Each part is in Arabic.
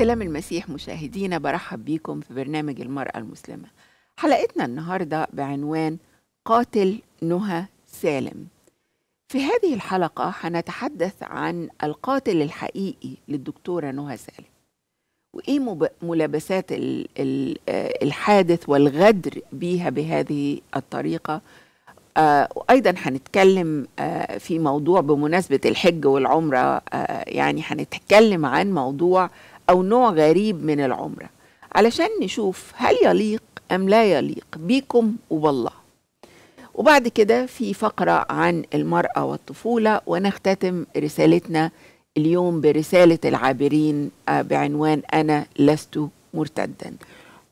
سلام المسيح مشاهدينا برحب بيكم في برنامج المرأة المسلمة حلقتنا النهاردة بعنوان قاتل نهى سالم في هذه الحلقة هنتحدث عن القاتل الحقيقي للدكتورة نهى سالم وإيه ملابسات آه، الحادث والغدر بيها بهذه الطريقة آه، وأيضا هنتكلم آه، في موضوع بمناسبة الحج والعمرة يعني هنتكلم عن موضوع أو نوع غريب من العمرة علشان نشوف هل يليق أم لا يليق بيكم وبالله وبعد كده في فقرة عن المرأة والطفولة ونختتم رسالتنا اليوم برسالة العابرين آه، بعنوان أنا لست مرتدا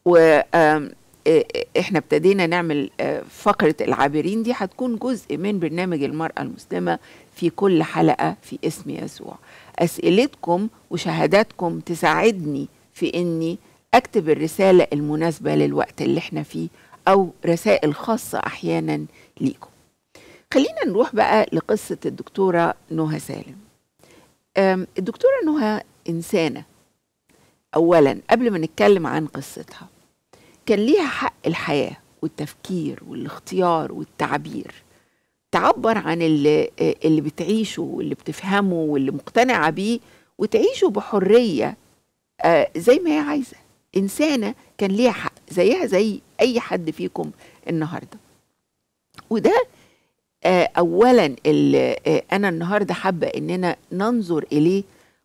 وإحنا ابتدينا نعمل آه، فقرة العابرين دي هتكون جزء من برنامج المرأة المسلمة في كل حلقة في اسم يسوع اسئلتكم وشهاداتكم تساعدني في اني اكتب الرساله المناسبه للوقت اللي احنا فيه او رسائل خاصه احيانا ليكم خلينا نروح بقى لقصه الدكتوره نهى سالم الدكتوره نهى انسانه اولا قبل ما نتكلم عن قصتها كان ليها حق الحياه والتفكير والاختيار والتعبير تعبر عن اللي, اللي بتعيشه واللي بتفهمه واللي مقتنعة بيه وتعيشه بحرية آه، زي ما هي عايزة إنسانة كان ليها حق زيها زي أي حد فيكم النهاردة وده آه، أولا اللي آه، أنا النهاردة حابة إننا ننظر إليه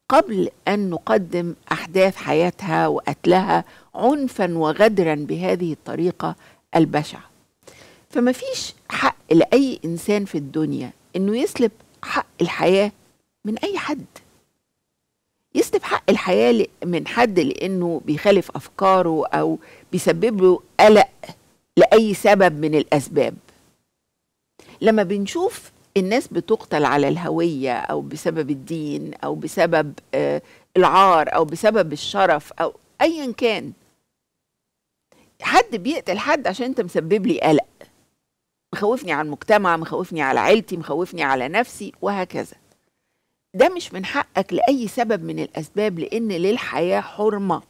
قبل أن نقدم أحداث حياتها وقتلها عنفا وغدرا بهذه الطريقة البشعة فما فيش حق لأي إنسان في الدنيا إنه يسلب حق الحياة من أي حد يسلب حق الحياة من حد لأنه بيخالف أفكاره أو بيسبب له قلق لأي سبب من الأسباب لما بنشوف الناس بتقتل على الهوية أو بسبب الدين أو بسبب آه، العار أو بسبب الشرف أو أيا كان حد بيقتل حد عشان أنت مسبب لي قلق مخوفني على المجتمع مخوفني على عيلتي مخوفني على نفسي وهكذا ده مش من حقك لأي سبب من الأسباب لأن للحياة حرمة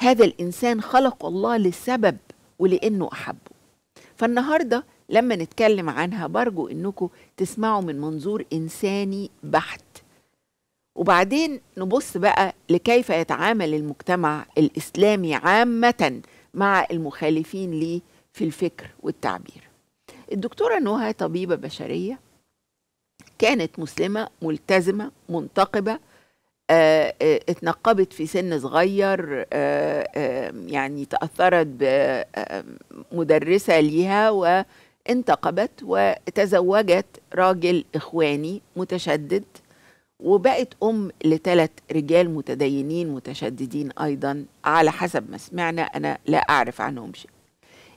هذا الإنسان خلق الله لسبب ولأنه أحبه فالنهاردة لما نتكلم عنها برجو إنكم تسمعوا من منظور إنساني بحت وبعدين نبص بقى لكيف يتعامل المجتمع الإسلامي عامة مع المخالفين ليه في الفكر والتعبير الدكتورة نهى طبيبة بشرية كانت مسلمة ملتزمة منتقبة آه, آه، اتنقبت في سن صغير آه آه يعني تأثرت بمدرسة ليها وانتقبت وتزوجت راجل إخواني متشدد وبقت أم لثلاث رجال متدينين متشددين أيضا على حسب ما سمعنا أنا لا أعرف عنهم شيء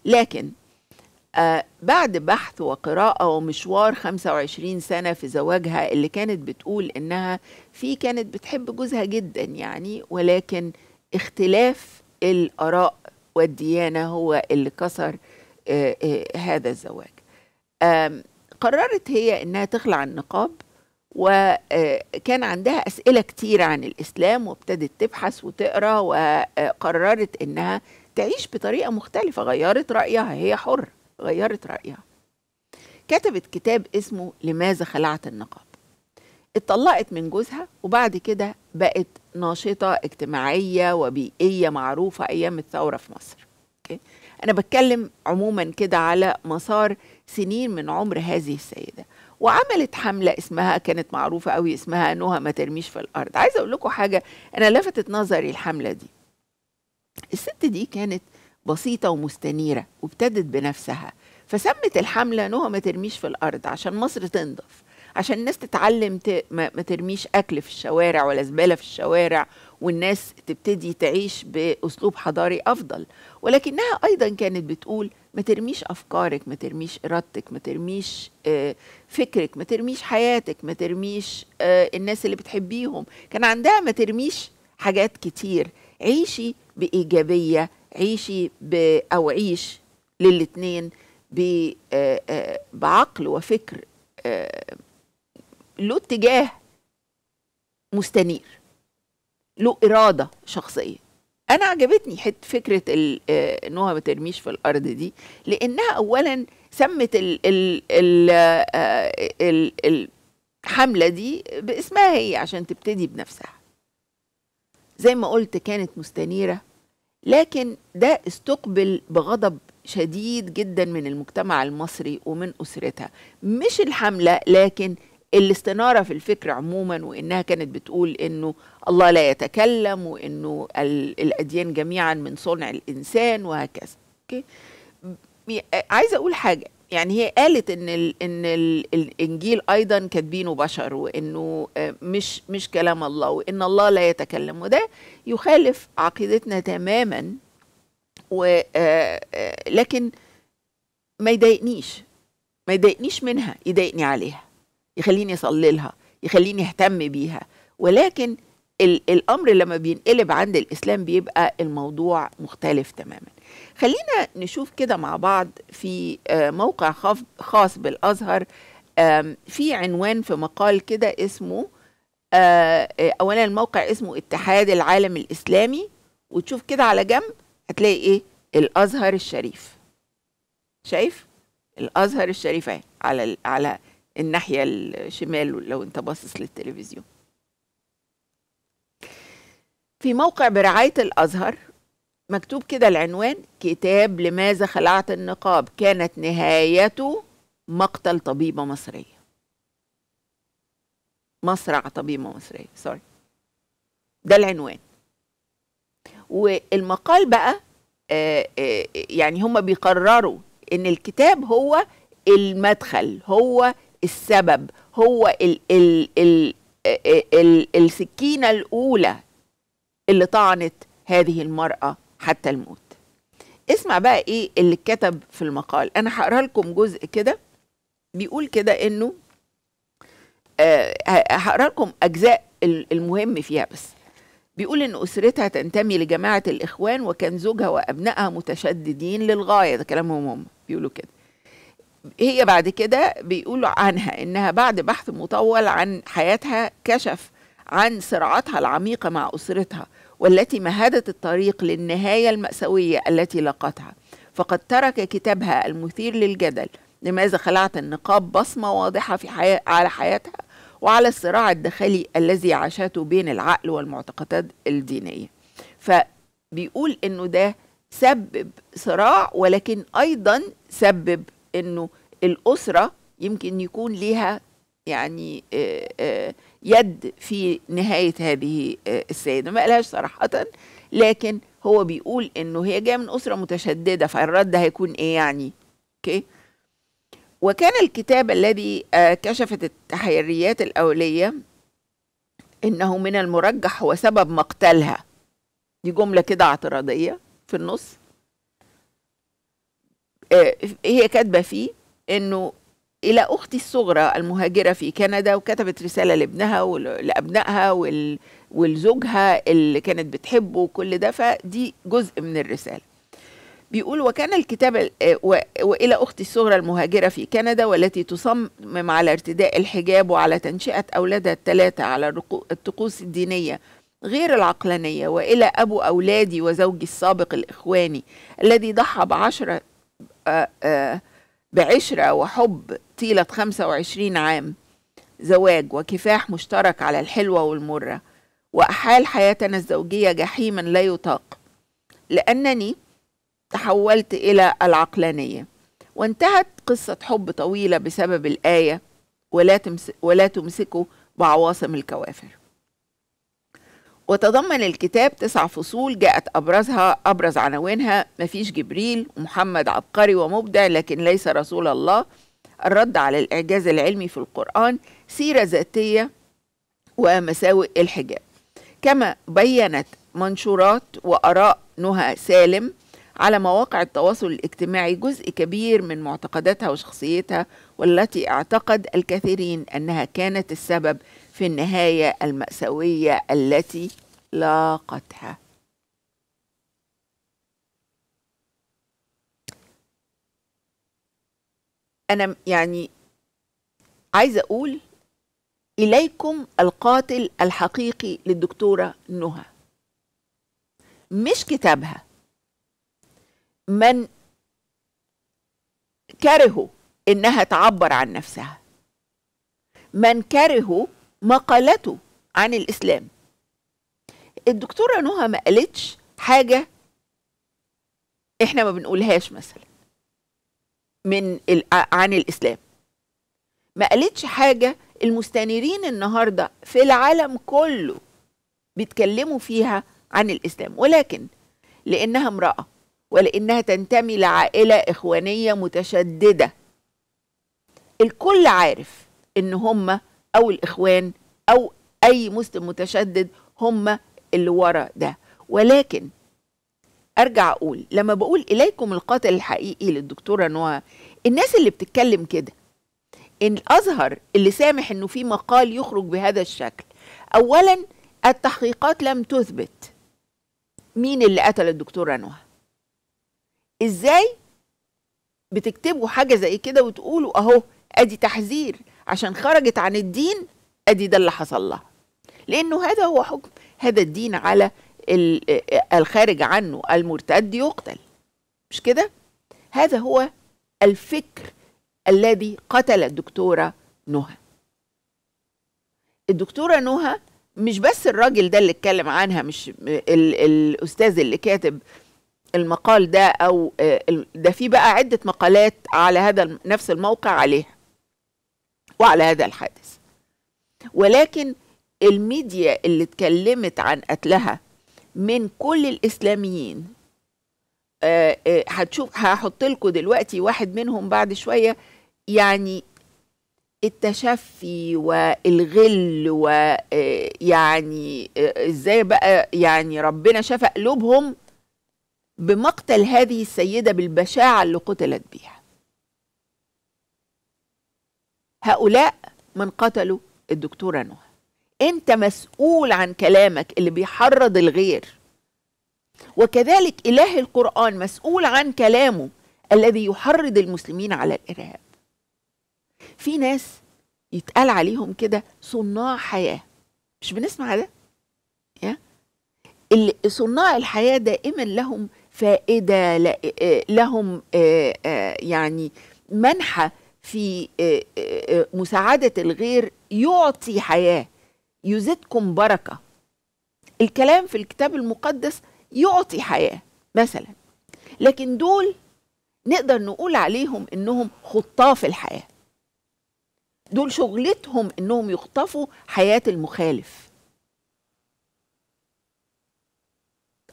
لكن آه بعد بحث وقراءة ومشوار 25 سنة في زواجها اللي كانت بتقول إنها في كانت بتحب جوزها جدا يعني ولكن اختلاف الآراء والديانة هو اللي كسر آه آه هذا الزواج قررت هي إنها تخلع النقاب وكان آه، عندها أسئلة كتير عن الإسلام وابتدت تبحث وتقرأ وقررت إنها تعيش بطريقة مختلفة غيرت رأيها هي حرة غيرت رأيها كتبت كتاب اسمه لماذا خلعت النقاب اتطلقت من جوزها وبعد كده بقت ناشطة اجتماعية وبيئية معروفة أيام الثورة في مصر أنا بتكلم عموما كده على مسار سنين من عمر هذه السيدة وعملت حملة اسمها كانت معروفة قوي اسمها نهى ما ترميش في الأرض عايزة أقول لكم حاجة أنا لفتت نظري الحملة دي الست دي كانت بسيطة ومستنيرة وابتدت بنفسها فسمت الحملة نهى ما ترميش في الأرض عشان مصر تنضف عشان الناس تتعلم ت... ما... ما ترميش أكل في الشوارع ولا زبالة في الشوارع والناس تبتدي تعيش بأسلوب حضاري أفضل ولكنها أيضا كانت بتقول ما ترميش أفكارك ما ترميش إرادتك ما ترميش آه، فكرك ما ترميش حياتك ما ترميش آه، الناس اللي بتحبيهم كان عندها ما ترميش حاجات كتير عيشي بايجابيه عيشي ب او عيش للاثنين آه، آه، بعقل وفكر آه، له اتجاه مستنير له اراده شخصيه انا عجبتني حت فكره انها هو ما ترميش في الارض دي لانها اولا سمت الـ ال ال ال ال الحمله دي باسمها هي عشان تبتدي بنفسها زي ما قلت كانت مستنيره لكن ده استقبل بغضب شديد جدا من المجتمع المصري ومن أسرتها مش الحملة لكن الاستنارة في الفكر عموما وإنها كانت بتقول إنه الله لا يتكلم وإنه الأديان جميعا من صنع الإنسان وهكذا أوكي؟ عايزة أقول حاجة يعني هي قالت ان الـ ان الـ الانجيل ايضا كاتبينه بشر وانه آه، مش مش كلام الله وان الله لا يتكلم وده يخالف عقيدتنا تماما و آه، آه، لكن ما يضايقنيش ما يضايقنيش منها يضايقني عليها يخليني اصلي لها يخليني اهتم بيها ولكن الامر لما بينقلب عند الاسلام بيبقى الموضوع مختلف تماما خلينا نشوف كده مع بعض في آه، موقع خاص بالازهر في عنوان في مقال كده اسمه آه، آه، اولا الموقع اسمه اتحاد العالم الاسلامي وتشوف كده على جنب هتلاقي ايه الازهر الشريف شايف الازهر الشريف على على الناحيه الشمال لو انت باصص للتلفزيون في موقع برعاية الأزهر مكتوب كده العنوان كتاب لماذا خلعت النقاب كانت نهايته مقتل طبيبة مصرية مصرع طبيبة مصرية سوري ده العنوان والمقال بقى آه، آه، يعني هم بيقرروا ان الكتاب هو المدخل هو السبب هو ال ال ال آه، السكينة الأولى اللي طعنت هذه المرأة حتى الموت اسمع بقى ايه اللي كتب في المقال انا هقرا لكم جزء كده بيقول كده انه آه، هقرا لكم اجزاء المهم فيها بس بيقول ان اسرتها تنتمي لجماعه الاخوان وكان زوجها وابنائها متشددين للغايه ده كلامهم هم بيقولوا كده هي بعد كده بيقولوا عنها انها بعد بحث مطول عن حياتها كشف عن صراعاتها العميقه مع اسرتها والتي مهدت الطريق للنهاية المأساوية التي لقتها فقد ترك كتابها المثير للجدل لماذا خلعت النقاب بصمة واضحة في حياة على حياتها وعلى الصراع الداخلي الذي عاشته بين العقل والمعتقدات الدينية فبيقول انه ده سبب صراع ولكن ايضا سبب انه الاسرة يمكن يكون ليها يعني آآ آآ يد في نهاية هذه آه، السيدة ما قالهاش صراحة لكن هو بيقول إنه هي جاية من أسرة متشددة فالرد هيكون إيه يعني أوكي وكان الكتاب الذي آه، كشفت التحريات الأولية إنه من المرجح هو سبب مقتلها دي جملة كده اعتراضية في النص آه، هي كاتبة فيه إنه إلى أختي الصغرى المهاجرة في كندا وكتبت رسالة لابنها ولأبنائها ولزوجها اللي كانت بتحبه وكل ده فدي جزء من الرسالة بيقول وكان الكتاب والى اختي الصغرى المهاجره في كندا والتي تصمم على ارتداء الحجاب وعلى تنشئه اولادها الثلاثه على الطقوس الدينيه غير العقلانيه والى ابو اولادي وزوجي السابق الاخواني الذي ضحى بعشره آآ آه، آآ آه، بعشرة وحب طيلة 25 عام زواج وكفاح مشترك على الحلوة والمرة وأحال حياتنا الزوجية جحيما لا يطاق لأنني تحولت إلى العقلانية وانتهت قصة حب طويلة بسبب الآية ولا, تمس ولا تمسكوا بعواصم الكوافر وتضمن الكتاب تسع فصول جاءت أبرزها أبرز عناوينها مفيش جبريل ومحمد عبقري ومبدع لكن ليس رسول الله الرد على الإعجاز العلمي في القرآن سيرة ذاتية ومساوئ الحجاب كما بينت منشورات وآراء نهى سالم على مواقع التواصل الاجتماعي جزء كبير من معتقداتها وشخصيتها والتي اعتقد الكثيرين أنها كانت السبب في النهاية المأساوية التي لاقتها أنا يعني عايزة أقول إليكم القاتل الحقيقي للدكتورة نهى مش كتابها من كرهوا إنها تعبر عن نفسها من كرهوا مقالته عن الإسلام الدكتورة نهى ما قالتش حاجة إحنا ما بنقولهاش مثلا من عن الإسلام ما قالتش حاجة المستنيرين النهاردة في العالم كله بيتكلموا فيها عن الإسلام ولكن لأنها امرأة ولأنها تنتمي لعائلة إخوانية متشددة الكل عارف إن هما او الاخوان او اي مسلم متشدد هم اللي ورا ده ولكن ارجع اقول لما بقول اليكم القاتل الحقيقي للدكتوره نوى الناس اللي بتتكلم كده ان الازهر اللي سامح انه في مقال يخرج بهذا الشكل اولا التحقيقات لم تثبت مين اللي قتل الدكتوره نوى ازاي بتكتبوا حاجه زي كده وتقولوا اهو ادي تحذير عشان خرجت عن الدين ادي ده اللي حصل لها لانه هذا هو حكم هذا الدين على الخارج عنه المرتد يقتل مش كده هذا هو الفكر الذي قتل الدكتوره نهى الدكتوره نهى مش بس الراجل ده اللي اتكلم عنها مش الـ الاستاذ اللي كاتب المقال ده او آه، ده في بقى عده مقالات على هذا نفس الموقع عليها وعلى هذا الحادث ولكن الميديا اللي اتكلمت عن قتلها من كل الاسلاميين آه، آه، هتشوف هحط لكم دلوقتي واحد منهم بعد شويه يعني التشفي والغل ويعني آه، ازاي بقى يعني ربنا شفى قلوبهم بمقتل هذه السيده بالبشاعه اللي قتلت بيها هؤلاء من قتلوا الدكتورة نهى أنت مسؤول عن كلامك اللي بيحرض الغير وكذلك إله القرآن مسؤول عن كلامه الذي يحرض المسلمين على الإرهاب في ناس يتقال عليهم كده صناع حياة مش بنسمع ده يا صناع الحياة دائما لهم فائدة آه، لهم آه، آه، يعني منحة في آه، آه، آه، مساعدة الغير يعطي حياة يزيدكم بركة الكلام في الكتاب المقدس يعطي حياة مثلا لكن دول نقدر نقول عليهم انهم خطاف الحياة دول شغلتهم انهم يخطفوا حياة المخالف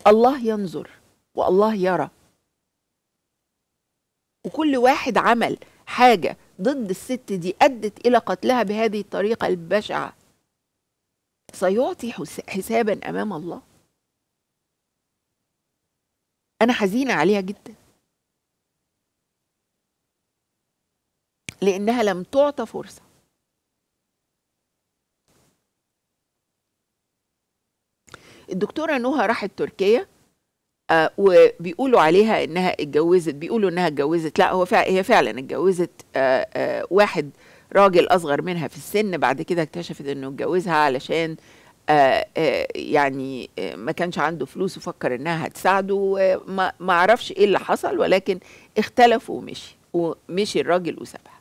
الله ينظر والله يرى وكل واحد عمل حاجة ضد الست دي أدت إلى قتلها بهذه الطريقة البشعة سيعطي حسابا أمام الله أنا حزينة عليها جدا لأنها لم تعطى فرصة الدكتورة نهى راحت تركيا آه وبيقولوا عليها انها اتجوزت بيقولوا انها اتجوزت لا هو فعلا هي فعلا اتجوزت آه آه واحد راجل اصغر منها في السن بعد كده اكتشفت انه اتجوزها علشان آه آه يعني آه ما كانش عنده فلوس وفكر انها هتساعده ما اعرفش ايه اللي حصل ولكن اختلفوا ومشي ومشي الراجل وسابها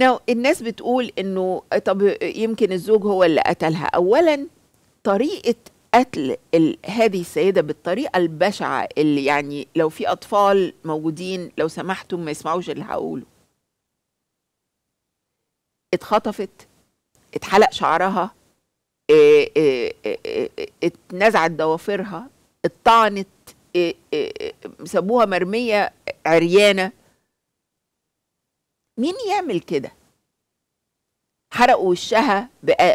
ناو الناس بتقول انه طب يمكن الزوج هو اللي قتلها اولا طريقه قتل ال... هذه السيده بالطريقه البشعه اللي يعني لو في اطفال موجودين لو سمحتم ما يسمعوش اللي هقوله اتخطفت اتحلق شعرها اتنزعت ضوافرها اتطعنت سابوها مرميه عريانه مين يعمل كده حرقوا وشها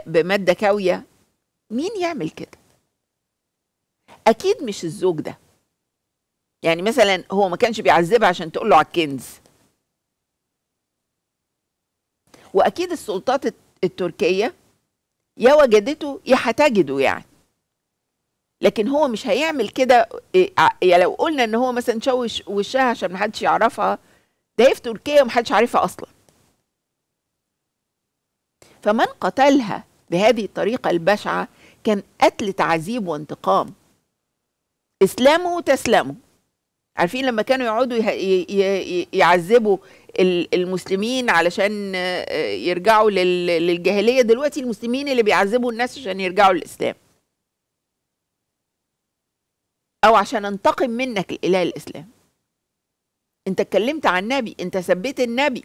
بماده كاويه مين يعمل كده اكيد مش الزوج ده يعني مثلا هو ما كانش بيعذبها عشان تقول له على الكنز واكيد السلطات التركيه يا وجدته يا هتجده يعني لكن هو مش هيعمل كده يا إيه، يعني لو قلنا ان هو مثلا شوش وشها عشان محدش يعرفها ده هي في تركيا ومحدش عارفها اصلا فمن قتلها بهذه الطريقه البشعه كان قتل تعذيب وانتقام اسلموا تسلموا عارفين لما كانوا يقعدوا يعذبوا المسلمين علشان يرجعوا للجاهليه دلوقتي المسلمين اللي بيعذبوا الناس عشان يرجعوا للاسلام او عشان انتقم منك الاله الاسلام انت اتكلمت عن النبي انت سبيت النبي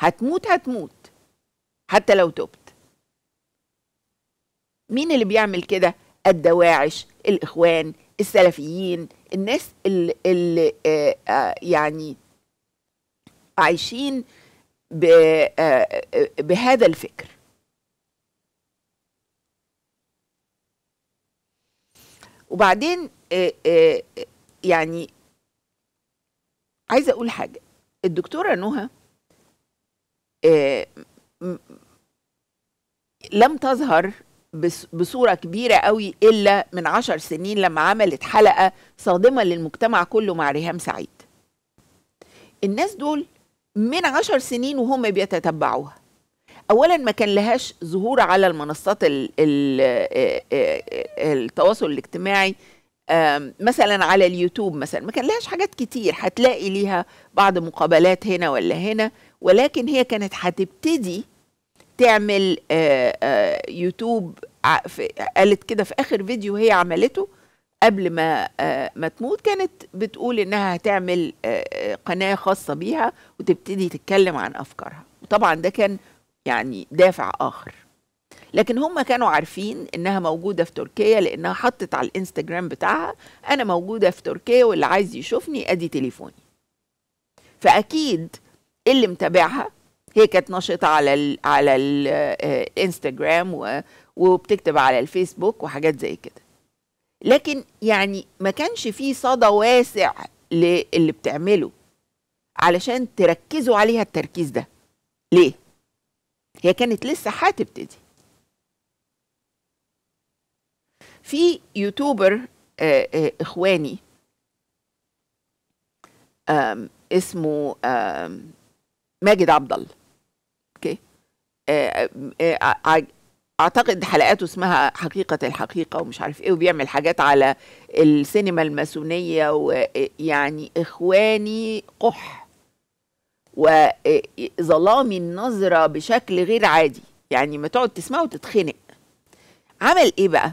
هتموت هتموت حتى لو تبت مين اللي بيعمل كده الدواعش الإخوان السلفيين الناس اللي, اللي آه، آه، يعني عايشين آه، بهذا الفكر وبعدين يعني عايزه اقول حاجه الدكتوره نهى لم تظهر بصورة كبيرة قوي إلا من عشر سنين لما عملت حلقة صادمة للمجتمع كله مع ريهام سعيد الناس دول من عشر سنين وهم بيتتبعوها اولا ما كان لهاش ظهور على المنصات الـ الـ التواصل الاجتماعي مثلا على اليوتيوب مثلا ما كان لهاش حاجات كتير هتلاقي ليها بعض مقابلات هنا ولا هنا ولكن هي كانت هتبتدي تعمل آآ آه، آآ آه، يوتيوب قالت كده في اخر فيديو هي عملته قبل ما آه، ما تموت كانت بتقول انها هتعمل قناه خاصه بيها وتبتدي تتكلم عن افكارها وطبعا ده كان يعني دافع اخر لكن هم كانوا عارفين انها موجوده في تركيا لانها حطت على الانستجرام بتاعها انا موجوده في تركيا واللي عايز يشوفني ادي تليفوني فاكيد اللي متابعها هي كانت نشطة على ال على الانستغرام آه، وبتكتب على الفيسبوك وحاجات زي كده لكن يعني ما كانش في صدى واسع للي بتعمله علشان تركزوا عليها التركيز ده ليه هي كانت لسه هتبتدي في يوتيوبر آه، آه، اخواني اسمه ماجد عبد الله اعتقد حلقاته اسمها حقيقه الحقيقه ومش عارف ايه وبيعمل حاجات على السينما الماسونيه ويعني اخواني قح وظلامي النظره بشكل غير عادي يعني ما تقعد تسمعه وتتخنق عمل ايه بقى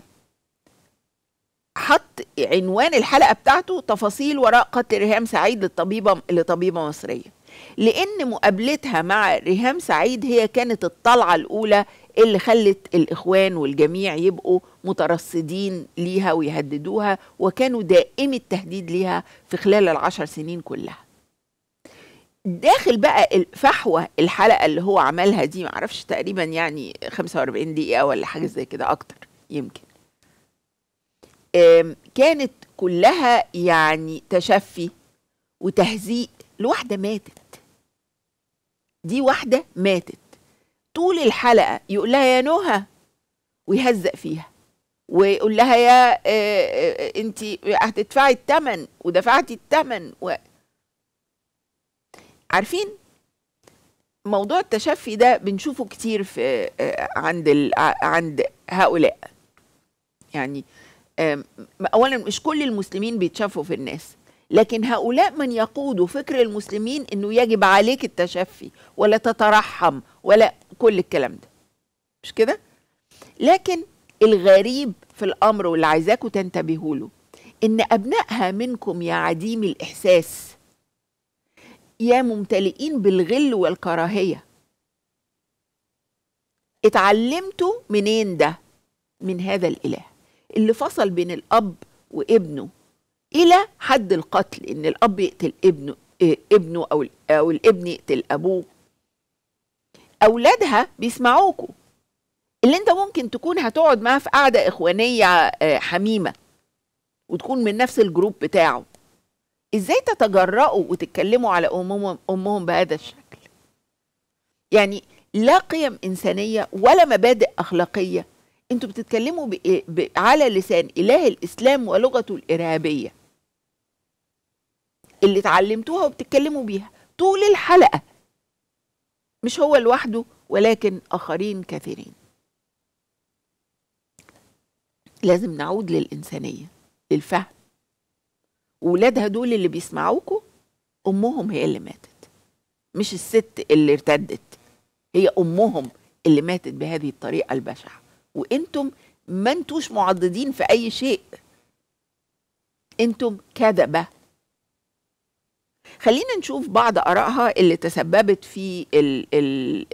حط عنوان الحلقه بتاعته تفاصيل وراء قتل ريهام سعيد للطبيبه لطبيبه مصريه لأن مقابلتها مع ريهام سعيد هي كانت الطلعة الأولى اللي خلت الإخوان والجميع يبقوا مترصدين ليها ويهددوها وكانوا دائم التهديد ليها في خلال العشر سنين كلها داخل بقى فحوى الحلقة اللي هو عملها دي معرفش تقريبا يعني 45 دقيقة ولا حاجة زي كده أكتر يمكن كانت كلها يعني تشفي وتهزيء لواحدة ماتت دي واحده ماتت طول الحلقه يقول لها يا نهى ويهزق فيها ويقول لها يا آه، آه، آه، انت هتدفعي الثمن ودفعتي الثمن و... عارفين موضوع التشفي ده بنشوفه كتير في عند ال... عند هؤلاء يعني اولا مش كل المسلمين بيتشافوا في الناس لكن هؤلاء من يقودوا فكر المسلمين انه يجب عليك التشفي ولا تترحم ولا كل الكلام ده مش كده لكن الغريب في الامر واللي عايزاكم تنتبهوا له ان ابنائها منكم يا عديم الاحساس يا ممتلئين بالغل والكراهيه اتعلمتوا منين ده من هذا الاله اللي فصل بين الاب وابنه الى حد القتل ان الاب يقتل ابنه آه، ابنه او او الابن يقتل ابوه اولادها بيسمعوكوا اللي انت ممكن تكون هتقعد معاه في قعده اخوانيه آه، حميمه وتكون من نفس الجروب بتاعه ازاي تتجرأوا وتتكلموا على امهم امهم بهذا الشكل يعني لا قيم انسانيه ولا مبادئ اخلاقيه انتوا بتتكلموا على لسان اله الاسلام ولغته الارهابيه اللي اتعلمتوها وبتتكلموا بيها طول الحلقه مش هو لوحده ولكن اخرين كثيرين لازم نعود للانسانيه للفهم ولادها دول اللي بيسمعوكوا امهم هي اللي ماتت مش الست اللي ارتدت هي امهم اللي ماتت بهذه الطريقه البشعه وانتم ما انتوش معضدين في اي شيء انتم كذبه خلينا نشوف بعض آرائها اللي تسببت في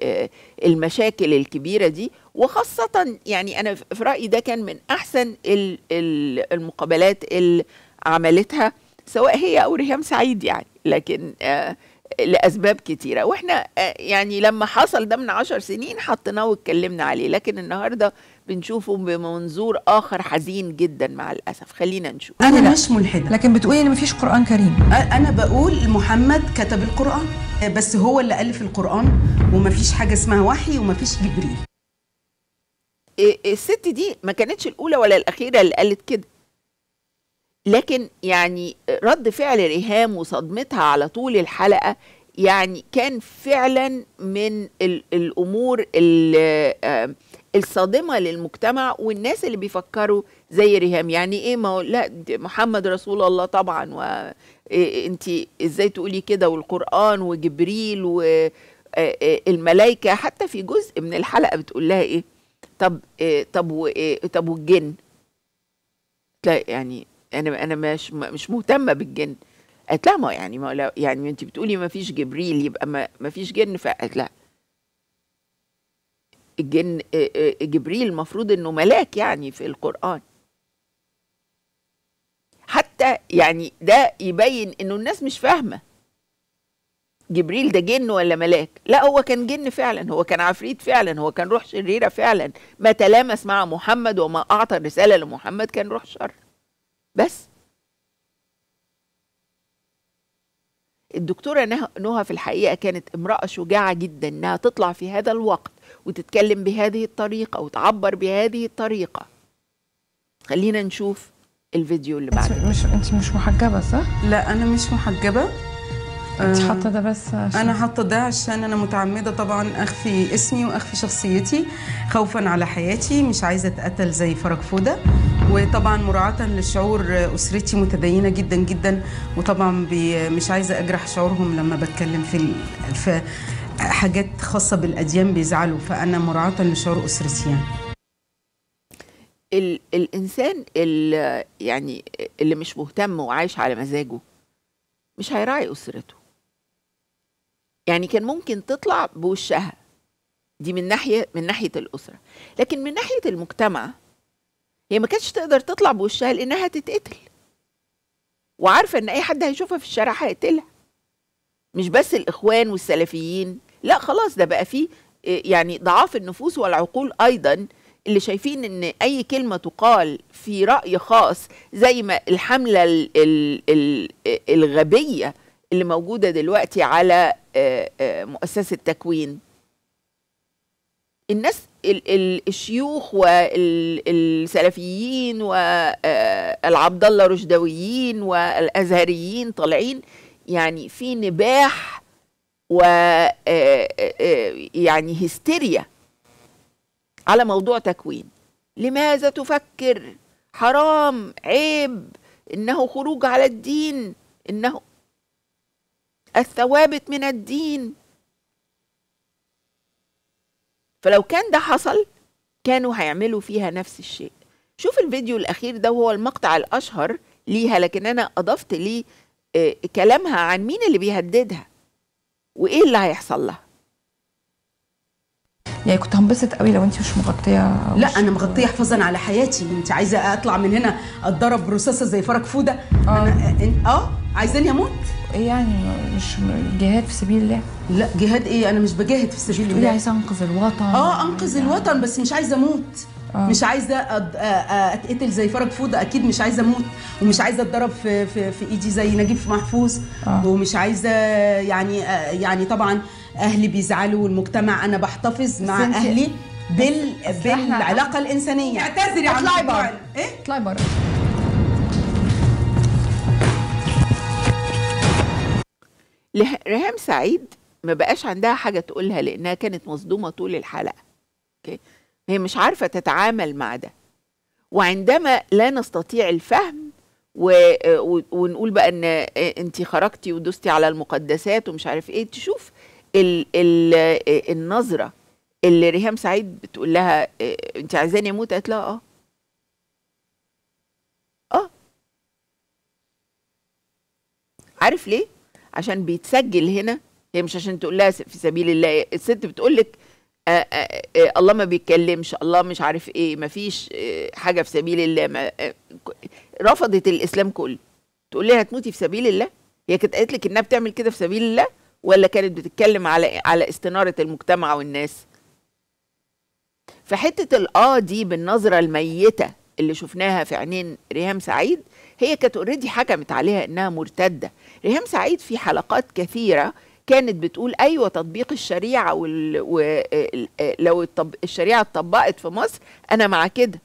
آه، المشاكل الكبيرة دي وخاصة يعني أنا في رأيي ده كان من أحسن المقابلات اللي عملتها سواء هي أو ريهام سعيد يعني لكن آه، لاسباب كتيره واحنا آه، يعني لما حصل ده من عشر سنين حطيناه واتكلمنا عليه لكن النهارده بنشوفه بمنظور اخر حزين جدا مع الاسف خلينا نشوف انا مش ملحده لكن بتقولي ان مفيش قران كريم انا بقول محمد كتب القران آه، بس هو اللي الف القران ومفيش حاجه اسمها وحي ومفيش جبريل إيه، إيه، الست دي ما كانتش الاولى ولا الاخيره اللي قالت كده لكن يعني رد فعل ريهام وصدمتها على طول الحلقه يعني كان فعلا من الامور آه، الصادمه للمجتمع والناس اللي بيفكروا زي ريهام يعني ايه ما لا محمد رسول الله طبعا وانت ازاي تقولي كده والقران وجبريل والملائكه آه، آه، حتى في جزء من الحلقه بتقول لها ايه طب طب وايه طب والجن لا يعني انا انا مش مش مهتمه بالجن قالت لا ما يعني ما لا يعني انت بتقولي ما فيش جبريل يبقى ما, ما فيش جن فقالت لا الجن جبريل المفروض انه ملاك يعني في القران حتى يعني ده يبين انه الناس مش فاهمه جبريل ده جن ولا ملاك لا هو كان جن فعلا هو كان عفريت فعلا هو كان روح شريره فعلا ما تلامس مع محمد وما اعطى الرساله لمحمد كان روح شر بس الدكتوره نهى في الحقيقه كانت امراه شجاعه جدا انها تطلع في هذا الوقت وتتكلم بهذه الطريقه وتعبر بهذه الطريقه خلينا نشوف الفيديو اللي بعد مش انت مش محجبه صح لا انا مش محجبه انت حاطه ده بس عشان انا حاطه ده عشان انا متعمده طبعا اخفي اسمي واخفي شخصيتي خوفا على حياتي مش عايزه اتقتل زي فرج فوده وطبعا مراعاه لشعور اسرتي متدينه جدا جدا وطبعا مش عايزه اجرح شعورهم لما بتكلم في في حاجات خاصه بالاديان بيزعلوا فانا مراعاه لشعور اسرتي يعني ال الانسان اللي يعني اللي مش مهتم وعايش على مزاجه مش هيراعي اسرته يعني كان ممكن تطلع بوشها دي من ناحيه من ناحيه الاسره لكن من ناحيه المجتمع هي ما كانتش تقدر تطلع بوشها لانها تتقتل وعارفه ان اي حد هيشوفها في الشارع هيقتلها مش بس الاخوان والسلفيين لا خلاص ده بقى فيه آه، يعني ضعاف النفوس والعقول ايضا اللي شايفين ان اي كلمه تقال في راي خاص زي ما الحمله آه، الغبيه اللي موجوده دلوقتي على آه، آه، مؤسسه تكوين الناس الشيوخ والسلفيين والعبد آه، الله رشدويين والازهريين طالعين يعني في نباح و يعني هستيريا على موضوع تكوين لماذا تفكر حرام عيب انه خروج على الدين انه الثوابت من الدين فلو كان ده حصل كانوا هيعملوا فيها نفس الشيء شوف الفيديو الأخير ده وهو المقطع الأشهر ليها لكن أنا أضفت ليه آه، كلامها عن مين اللي بيهددها وإيه اللي هيحصل لها يعني كنت هنبسط قوي لو انت مش مغطيه لا مش انا مغطيه حفاظا على حياتي انت عايزه اطلع من هنا اتضرب برصاصه زي فرج فوده اه انا اه, آه، عايزاني اموت ايه يعني مش جهاد في سبيل الله لا جهاد ايه انا مش بجاهد في سبيل الله عايزه انقذ الوطن اه انقذ يعني. الوطن بس مش عايزه اموت آه. مش عايزه اتقتل زي فرج فوضى اكيد مش عايزه اموت ومش عايزه اتضرب في في, في ايدي زي نجيب محفوظ آه. ومش عايزه يعني آه، يعني طبعا اهلي بيزعلوا والمجتمع انا بحتفظ مع اهلي بال بالعلاقه الانسانيه اعتذري اطلعي بره ايه اطلعي بره ريهام سعيد ما بقاش عندها حاجه تقولها لانها كانت مصدومه طول الحلقه اوكي هي مش عارفه تتعامل مع ده وعندما لا نستطيع الفهم و... ونقول بقى ان انت خرجتي ودوستي على المقدسات ومش عارف ايه تشوف ال... ال... النظره اللي ريهام سعيد بتقول لها آه، انت عايزاني اموت قالت لها اه اه عارف ليه عشان بيتسجل هنا هي مش عشان تقول لها في سبيل الله الست بتقول لك آه، آه، آه، الله ما بيتكلمش الله مش عارف ايه ما فيش حاجه في سبيل الله ما رفضت الاسلام كله تقول لها هتموتي في سبيل الله هي كانت قالت لك انها بتعمل كده في سبيل الله ولا كانت بتتكلم على على استناره المجتمع والناس فحته الاه دي بالنظره الميته اللي شفناها في عينين ريهام سعيد هي كانت اوريدي حكمت عليها انها مرتده ريهام سعيد في حلقات كثيره كانت بتقول ايوه تطبيق الشريعه وال... و... لو الطب... الشريعه اتطبقت في مصر انا مع كده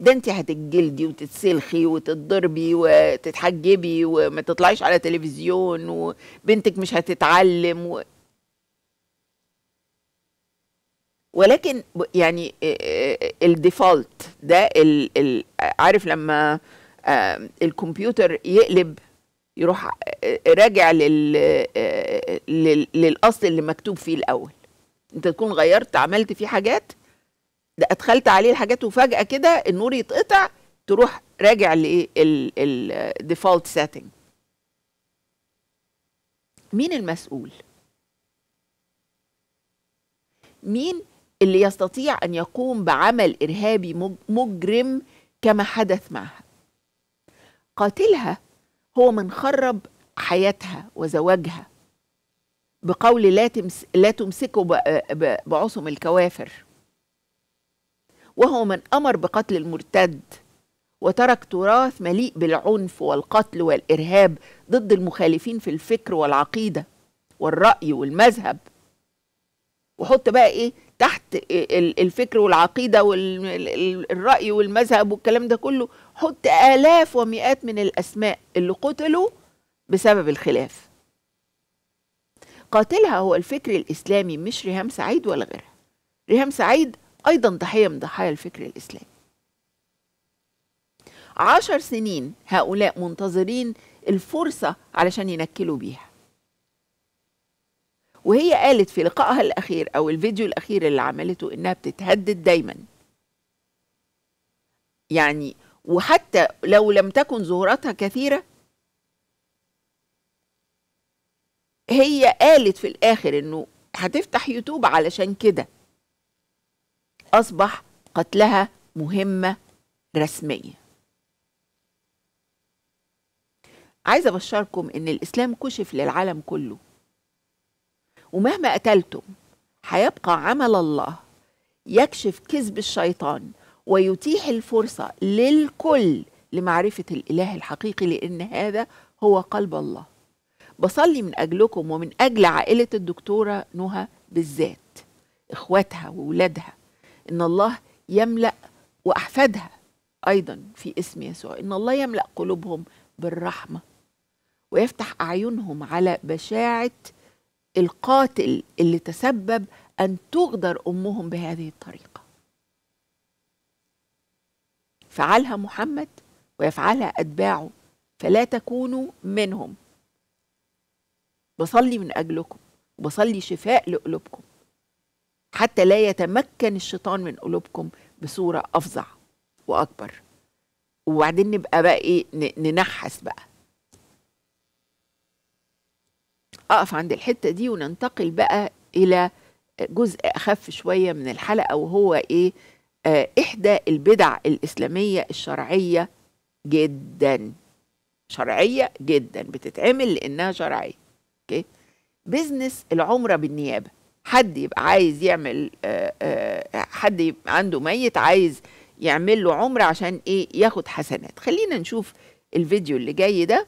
ده انت هتتجلدي وتتسلخي وتتضربي وتتحجبي وما تطلعيش على تلفزيون وبنتك مش هتتعلم و... ولكن يعني آه، آه، الديفولت ده ال ال عارف لما آه، الكمبيوتر يقلب يروح راجع لل للاصل اللي مكتوب فيه الاول انت تكون غيرت عملت فيه حاجات ده ادخلت عليه الحاجات وفجاه كده النور يتقطع تروح راجع للديفولت الديفولت سيتنج مين المسؤول مين اللي يستطيع ان يقوم بعمل ارهابي مجرم كما حدث معها قاتلها هو من خرب حياتها وزواجها بقول لا, تمس لا تمسكوا بعصم الكوافر وهو من امر بقتل المرتد وترك تراث مليء بالعنف والقتل والارهاب ضد المخالفين في الفكر والعقيده والراي والمذهب وحط بقى ايه تحت الفكر والعقيدة والرأي والمذهب والكلام ده كله حط آلاف ومئات من الأسماء اللي قتلوا بسبب الخلاف قاتلها هو الفكر الإسلامي مش ريهام سعيد ولا غيرها ريهام سعيد أيضا ضحية من ضحايا الفكر الإسلامي عشر سنين هؤلاء منتظرين الفرصة علشان ينكلوا بيها وهي قالت في لقائها الأخير أو الفيديو الأخير اللي عملته إنها بتتهدد دايما يعني وحتى لو لم تكن ظهوراتها كثيرة هي قالت في الآخر إنه هتفتح يوتيوب علشان كده أصبح قتلها مهمة رسمية عايزة أبشركم إن الإسلام كشف للعالم كله ومهما قتلتم هيبقى عمل الله يكشف كذب الشيطان ويتيح الفرصه للكل لمعرفه الاله الحقيقي لان هذا هو قلب الله بصلي من اجلكم ومن اجل عائله الدكتوره نهى بالذات اخواتها وولادها ان الله يملا واحفادها ايضا في اسم يسوع ان الله يملا قلوبهم بالرحمه ويفتح اعينهم على بشاعه القاتل اللي تسبب أن تغدر أمهم بهذه الطريقة فعلها محمد ويفعلها أتباعه فلا تكونوا منهم بصلي من أجلكم وبصلي شفاء لقلوبكم حتى لا يتمكن الشيطان من قلوبكم بصورة أفظع وأكبر وبعدين نبقى بقى إيه ننحس بقى اقف عند الحته دي وننتقل بقى الى جزء اخف شويه من الحلقه وهو ايه آه، احدى البدع الاسلاميه الشرعيه جدا شرعيه جدا بتتعمل لانها شرعيه اوكي بزنس العمره بالنيابه حد يبقى عايز يعمل آه، آه، حد يبقى عنده ميت عايز يعمل له عمره عشان ايه ياخد حسنات خلينا نشوف الفيديو اللي جاي ده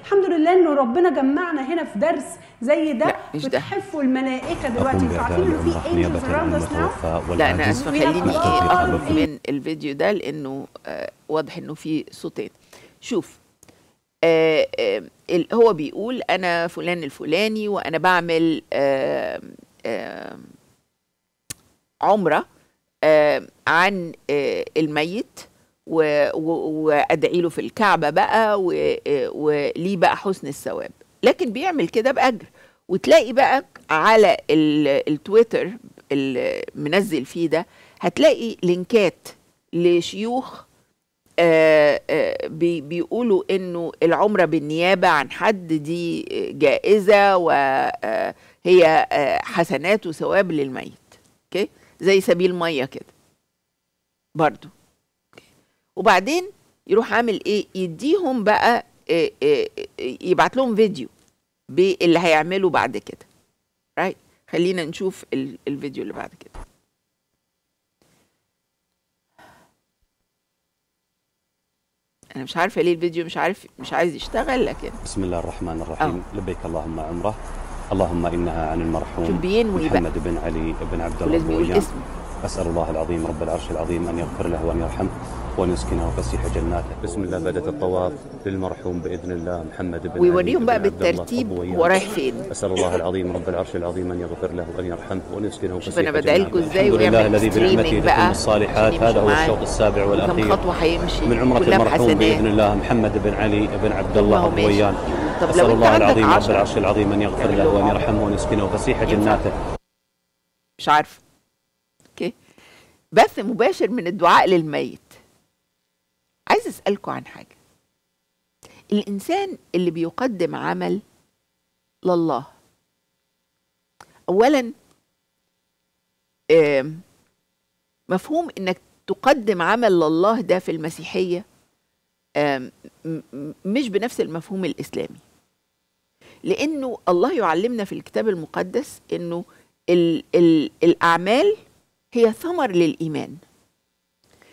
الحمد لله انه ربنا جمعنا هنا في درس زي ده بتحفوا الملائكه دلوقتي انتوا عارفين انه في انجلز اراوند اس ناو لا انا اسفه خليني اخرج من الفيديو ده لانه آه، واضح انه في صوتين شوف آه آه هو بيقول انا فلان الفلاني وانا بعمل آه آه عمره آه عن آه الميت وادعي له في الكعبه بقى وليه بقى حسن الثواب لكن بيعمل كده باجر وتلاقي بقى على التويتر اللي منزل فيه ده هتلاقي لينكات لشيوخ آآ آه، آه، بيقولوا انه العمره بالنيابه عن حد دي جائزه وهي آه، حسنات وثواب للميت اوكي زي سبيل ميه كده برضو وبعدين يروح عامل ايه يديهم بقى إيه إيه يبعت لهم فيديو باللي هيعمله بعد كده رايت right. خلينا نشوف الفيديو اللي بعد كده انا مش عارفه ليه الفيديو مش عارف مش عايز يشتغل لكن بسم الله الرحمن الرحيم أوه. لبيك اللهم عمره اللهم انها عن المرحوم محمد بن علي بن عبد الله أسأل الله العظيم رب العرش العظيم أن يغفر له وأن يرحمه وأن يسكنه فسيح جناته بسم الله بدأت الطواف للمرحوم بإذن الله محمد بن ويوريهم بقى بالترتيب هو رايح فين أسأل الله العظيم رب العرش العظيم أن يغفر له وأن يرحمه وأن يسكنه فسيح جناته أنا بدعي لكم إزاي ويعمل لله الذي بنعمته لكم الصالحات هذا هو الشوط السابع والأخير كم خطوة حيمشي من عمرة المرحوم بإذن الله محمد بن علي بن عبد الله الضويان أسأل الله العظيم رب العرش العظيم أن يغفر له وأن يرحمه وأن يسكنه فسيح جناته مش عارفه بث مباشر من الدعاء للميت عايز اسالكم عن حاجه الانسان اللي بيقدم عمل لله اولا مفهوم انك تقدم عمل لله ده في المسيحيه مش بنفس المفهوم الاسلامي لانه الله يعلمنا في الكتاب المقدس انه الاعمال هي ثمر للإيمان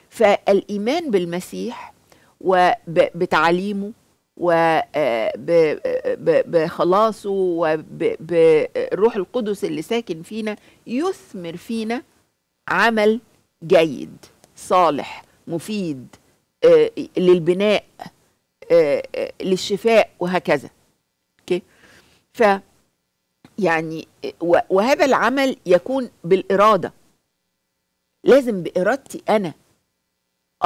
فالإيمان بالمسيح وبتعليمه وبخلاصه آه، وبالروح القدس اللي ساكن فينا يثمر فينا عمل جيد صالح مفيد آه، للبناء آه، للشفاء وهكذا اوكي ف يعني وهذا العمل يكون بالاراده لازم بإرادتي أنا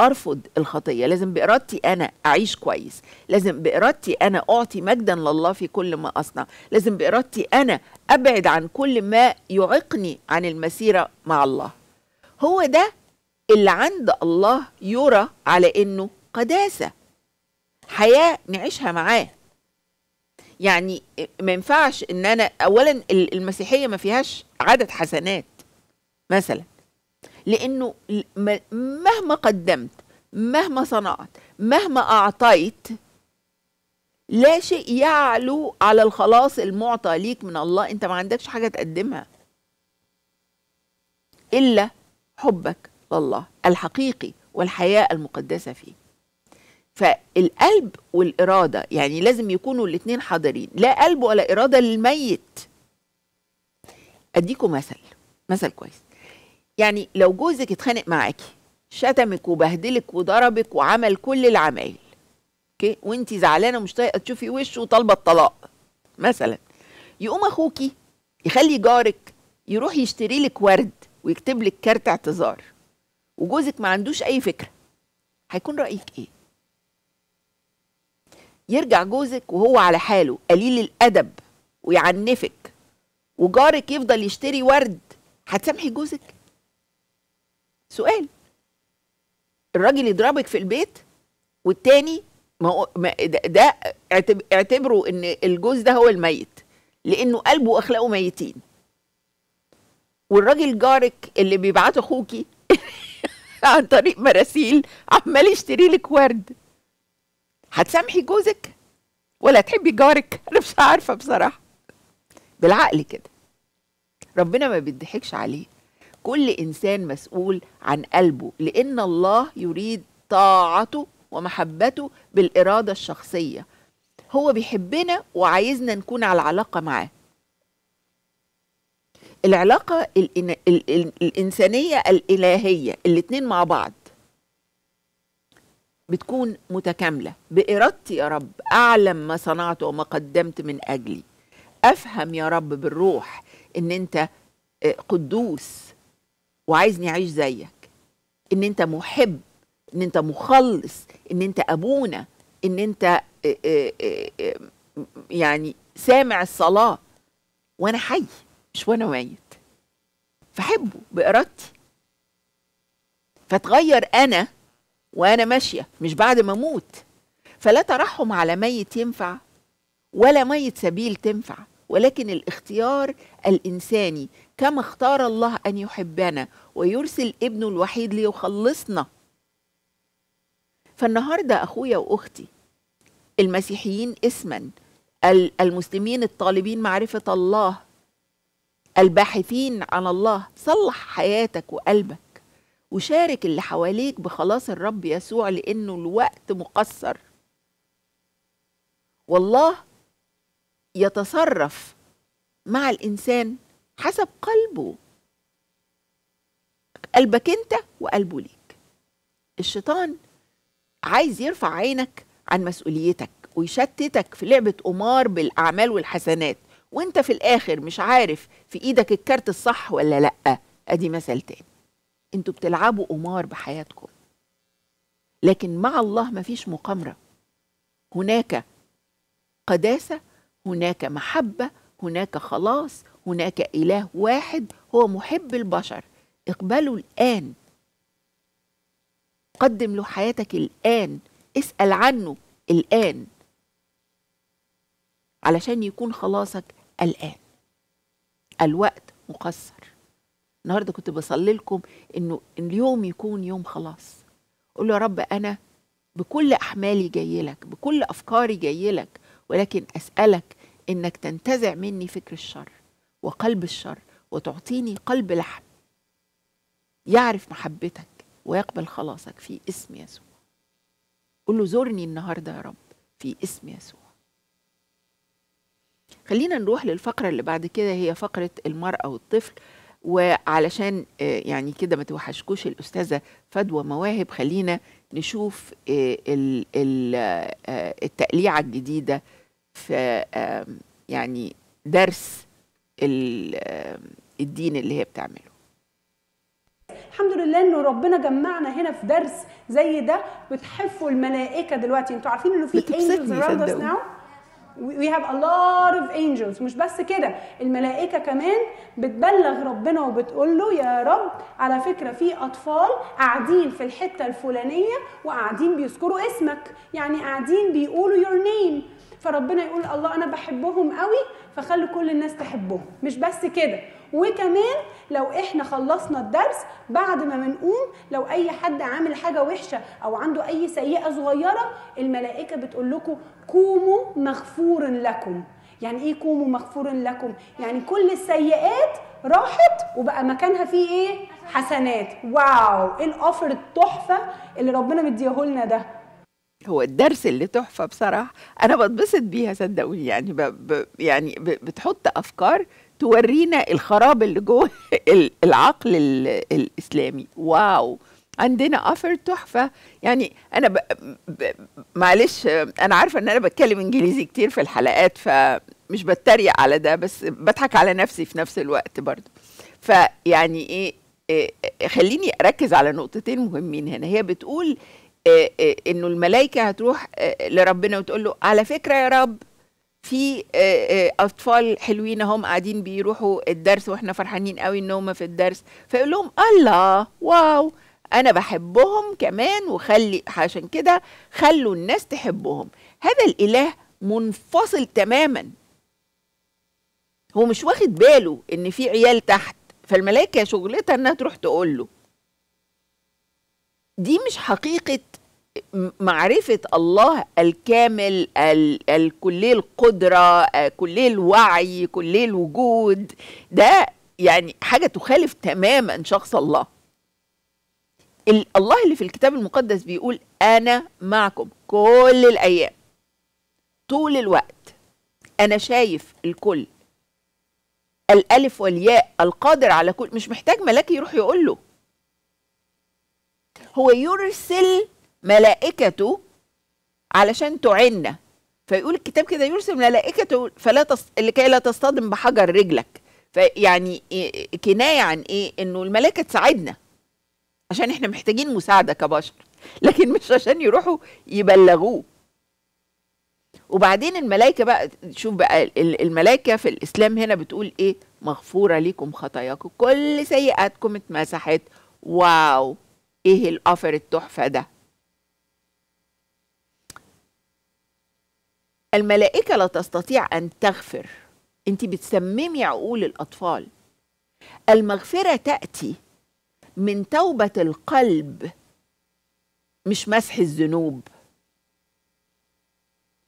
أرفض الخطية لازم بإرادتي أنا أعيش كويس لازم بإرادتي أنا أعطي مجدا لله في كل ما أصنع لازم بإرادتي أنا أبعد عن كل ما يعيقني عن المسيرة مع الله هو ده اللي عند الله يرى على إنه قداسة حياة نعيشها معاه يعني ما ينفعش ان انا اولا المسيحيه ما فيهاش عدد حسنات مثلا لأنه مهما قدمت مهما صنعت مهما أعطيت لا شيء يعلو على الخلاص المعطى ليك من الله أنت ما عندكش حاجة تقدمها إلا حبك لله الحقيقي والحياة المقدسة فيه فالقلب والإرادة يعني لازم يكونوا الاثنين حاضرين لا قلب ولا إرادة للميت أديكم مثل مثل كويس يعني لو جوزك اتخانق معاكي شتمك وبهدلك وضربك وعمل كل العمايل اوكي وانت زعلانه ومش طايقه تشوفي وشه وطالبه الطلاق مثلا يقوم اخوكي يخلي جارك يروح يشتري لك ورد ويكتب لك كارت اعتذار وجوزك ما عندوش اي فكره هيكون رايك ايه يرجع جوزك وهو على حاله قليل الادب ويعنفك وجارك يفضل يشتري ورد هتسامحي جوزك سؤال الراجل يضربك في البيت والتاني ما هو ده اعتبروا ان الجوز ده هو الميت لانه قلبه واخلاقه ميتين والراجل جارك اللي بيبعته اخوكي عن طريق مراسيل عمال يشتري لك ورد هتسامحي جوزك ولا تحبي جارك انا مش عارفه بصراحه بالعقل كده ربنا ما بيضحكش عليه كل انسان مسؤول عن قلبه لان الله يريد طاعته ومحبته بالاراده الشخصيه هو بيحبنا وعايزنا نكون على علاقه معاه العلاقه الانسانيه الالهيه الاتنين مع بعض بتكون متكامله بارادتي يا رب اعلم ما صنعت وما قدمت من اجلي افهم يا رب بالروح ان انت آه، قدوس وعايزني اعيش زيك ان انت محب ان انت مخلص ان انت ابونا ان انت آه، آه، آه، يعني سامع الصلاه وانا حي مش وانا ميت فحبه بارادتي فتغير انا وانا ماشيه مش بعد ما اموت فلا ترحم على ميت ينفع ولا ميت سبيل تنفع ولكن الاختيار الانساني كما اختار الله أن يحبنا ويرسل ابنه الوحيد ليخلصنا فالنهاردة أخويا وأختي المسيحيين اسما المسلمين الطالبين معرفة الله الباحثين عن الله صلح حياتك وقلبك وشارك اللي حواليك بخلاص الرب يسوع لأنه الوقت مقصر والله يتصرف مع الإنسان حسب قلبه قلبك انت وقلبه ليك الشيطان عايز يرفع عينك عن مسؤوليتك ويشتتك في لعبة قمار بالأعمال والحسنات وانت في الآخر مش عارف في ايدك الكارت الصح ولا لأ ادي مثل تاني انتوا بتلعبوا قمار بحياتكم لكن مع الله مفيش مقامرة هناك قداسة هناك محبة هناك خلاص هناك إله واحد هو محب البشر اقبله الآن قدم له حياتك الآن اسأل عنه الآن علشان يكون خلاصك الآن الوقت مقصر النهاردة كنت بصلي لكم إنه اليوم يكون يوم خلاص قول يا رب أنا بكل أحمالي جاي لك بكل أفكاري جاي لك ولكن أسألك إنك تنتزع مني فكر الشر وقلب الشر وتعطيني قلب لحم يعرف محبتك ويقبل خلاصك في اسم يسوع قل له زورني النهارده يا رب في اسم يسوع خلينا نروح للفقرة اللي بعد كده هي فقرة المرأة والطفل وعلشان آه، يعني كده ما توحشكوش الأستاذة فدوى مواهب خلينا نشوف آه، آه، التقليعة الجديدة في يعني درس الدين اللي هي بتعمله الحمد لله انه ربنا جمعنا هنا في درس زي ده بتحفوا الملائكه دلوقتي انتوا عارفين انه في انجلز اراوند اس ناو وي هاف ا لوت اوف انجلز مش بس كده الملائكه كمان بتبلغ ربنا وبتقول له يا رب على فكره في اطفال قاعدين في الحته الفلانيه وقاعدين بيذكروا اسمك يعني قاعدين بيقولوا يور نيم فربنا يقول الله انا بحبهم قوي فخلي كل الناس تحبهم مش بس كده وكمان لو احنا خلصنا الدرس بعد ما بنقوم لو اي حد عامل حاجه وحشه او عنده اي سيئه صغيره الملائكه بتقول لكم قوموا مغفور لكم يعني ايه قوموا مغفور لكم يعني كل السيئات راحت وبقى مكانها فيه ايه حسنات واو ايه الاوفر التحفه اللي ربنا مديهولنا ده هو الدرس اللي تحفه بصراحه انا بتبسط بيها صدقوني يعني ب ب يعني ب بتحط افكار تورينا الخراب اللي جوه العقل الاسلامي واو عندنا افر تحفه يعني انا ب... ب... معلش انا عارفه ان انا بتكلم انجليزي كتير في الحلقات فمش بتريق على ده بس بضحك على نفسي في نفس الوقت برضه فيعني إيه،, إيه،, ايه خليني اركز على نقطتين مهمين هنا هي بتقول آه، آه، انه الملائكه هتروح آه، لربنا وتقول له على فكره يا رب في اطفال حلوين هم قاعدين بيروحوا الدرس واحنا فرحانين قوي ان هم في الدرس فيقول لهم الله واو انا بحبهم كمان وخلي عشان كده خلوا الناس تحبهم هذا الاله منفصل تماما هو مش واخد باله ان في عيال تحت فالملائكه شغلتها انها تروح تقول له دي مش حقيقه معرفة الله الكامل الكلي القدرة كلي الوعي كلي الوجود ده يعني حاجة تخالف تماما شخص الله الله اللي في الكتاب المقدس بيقول أنا معكم كل الأيام طول الوقت أنا شايف الكل الألف والياء القادر على كل مش محتاج ملاك يروح يقول له هو يرسل ملائكته علشان تعنا فيقول الكتاب كده يرسل ملائكته فلا تص... لكي لا تصطدم بحجر رجلك فيعني كنايه عن ايه انه الملائكه تساعدنا عشان احنا محتاجين مساعده كبشر لكن مش عشان يروحوا يبلغوه وبعدين الملائكه بقى شوف بقى الملائكه في الاسلام هنا بتقول ايه مغفوره لكم خطاياكم كل سيئاتكم اتمسحت واو ايه الاثر التحفه ده الملائكه لا تستطيع ان تغفر انت بتسممي عقول الاطفال المغفره تاتي من توبه القلب مش مسح الذنوب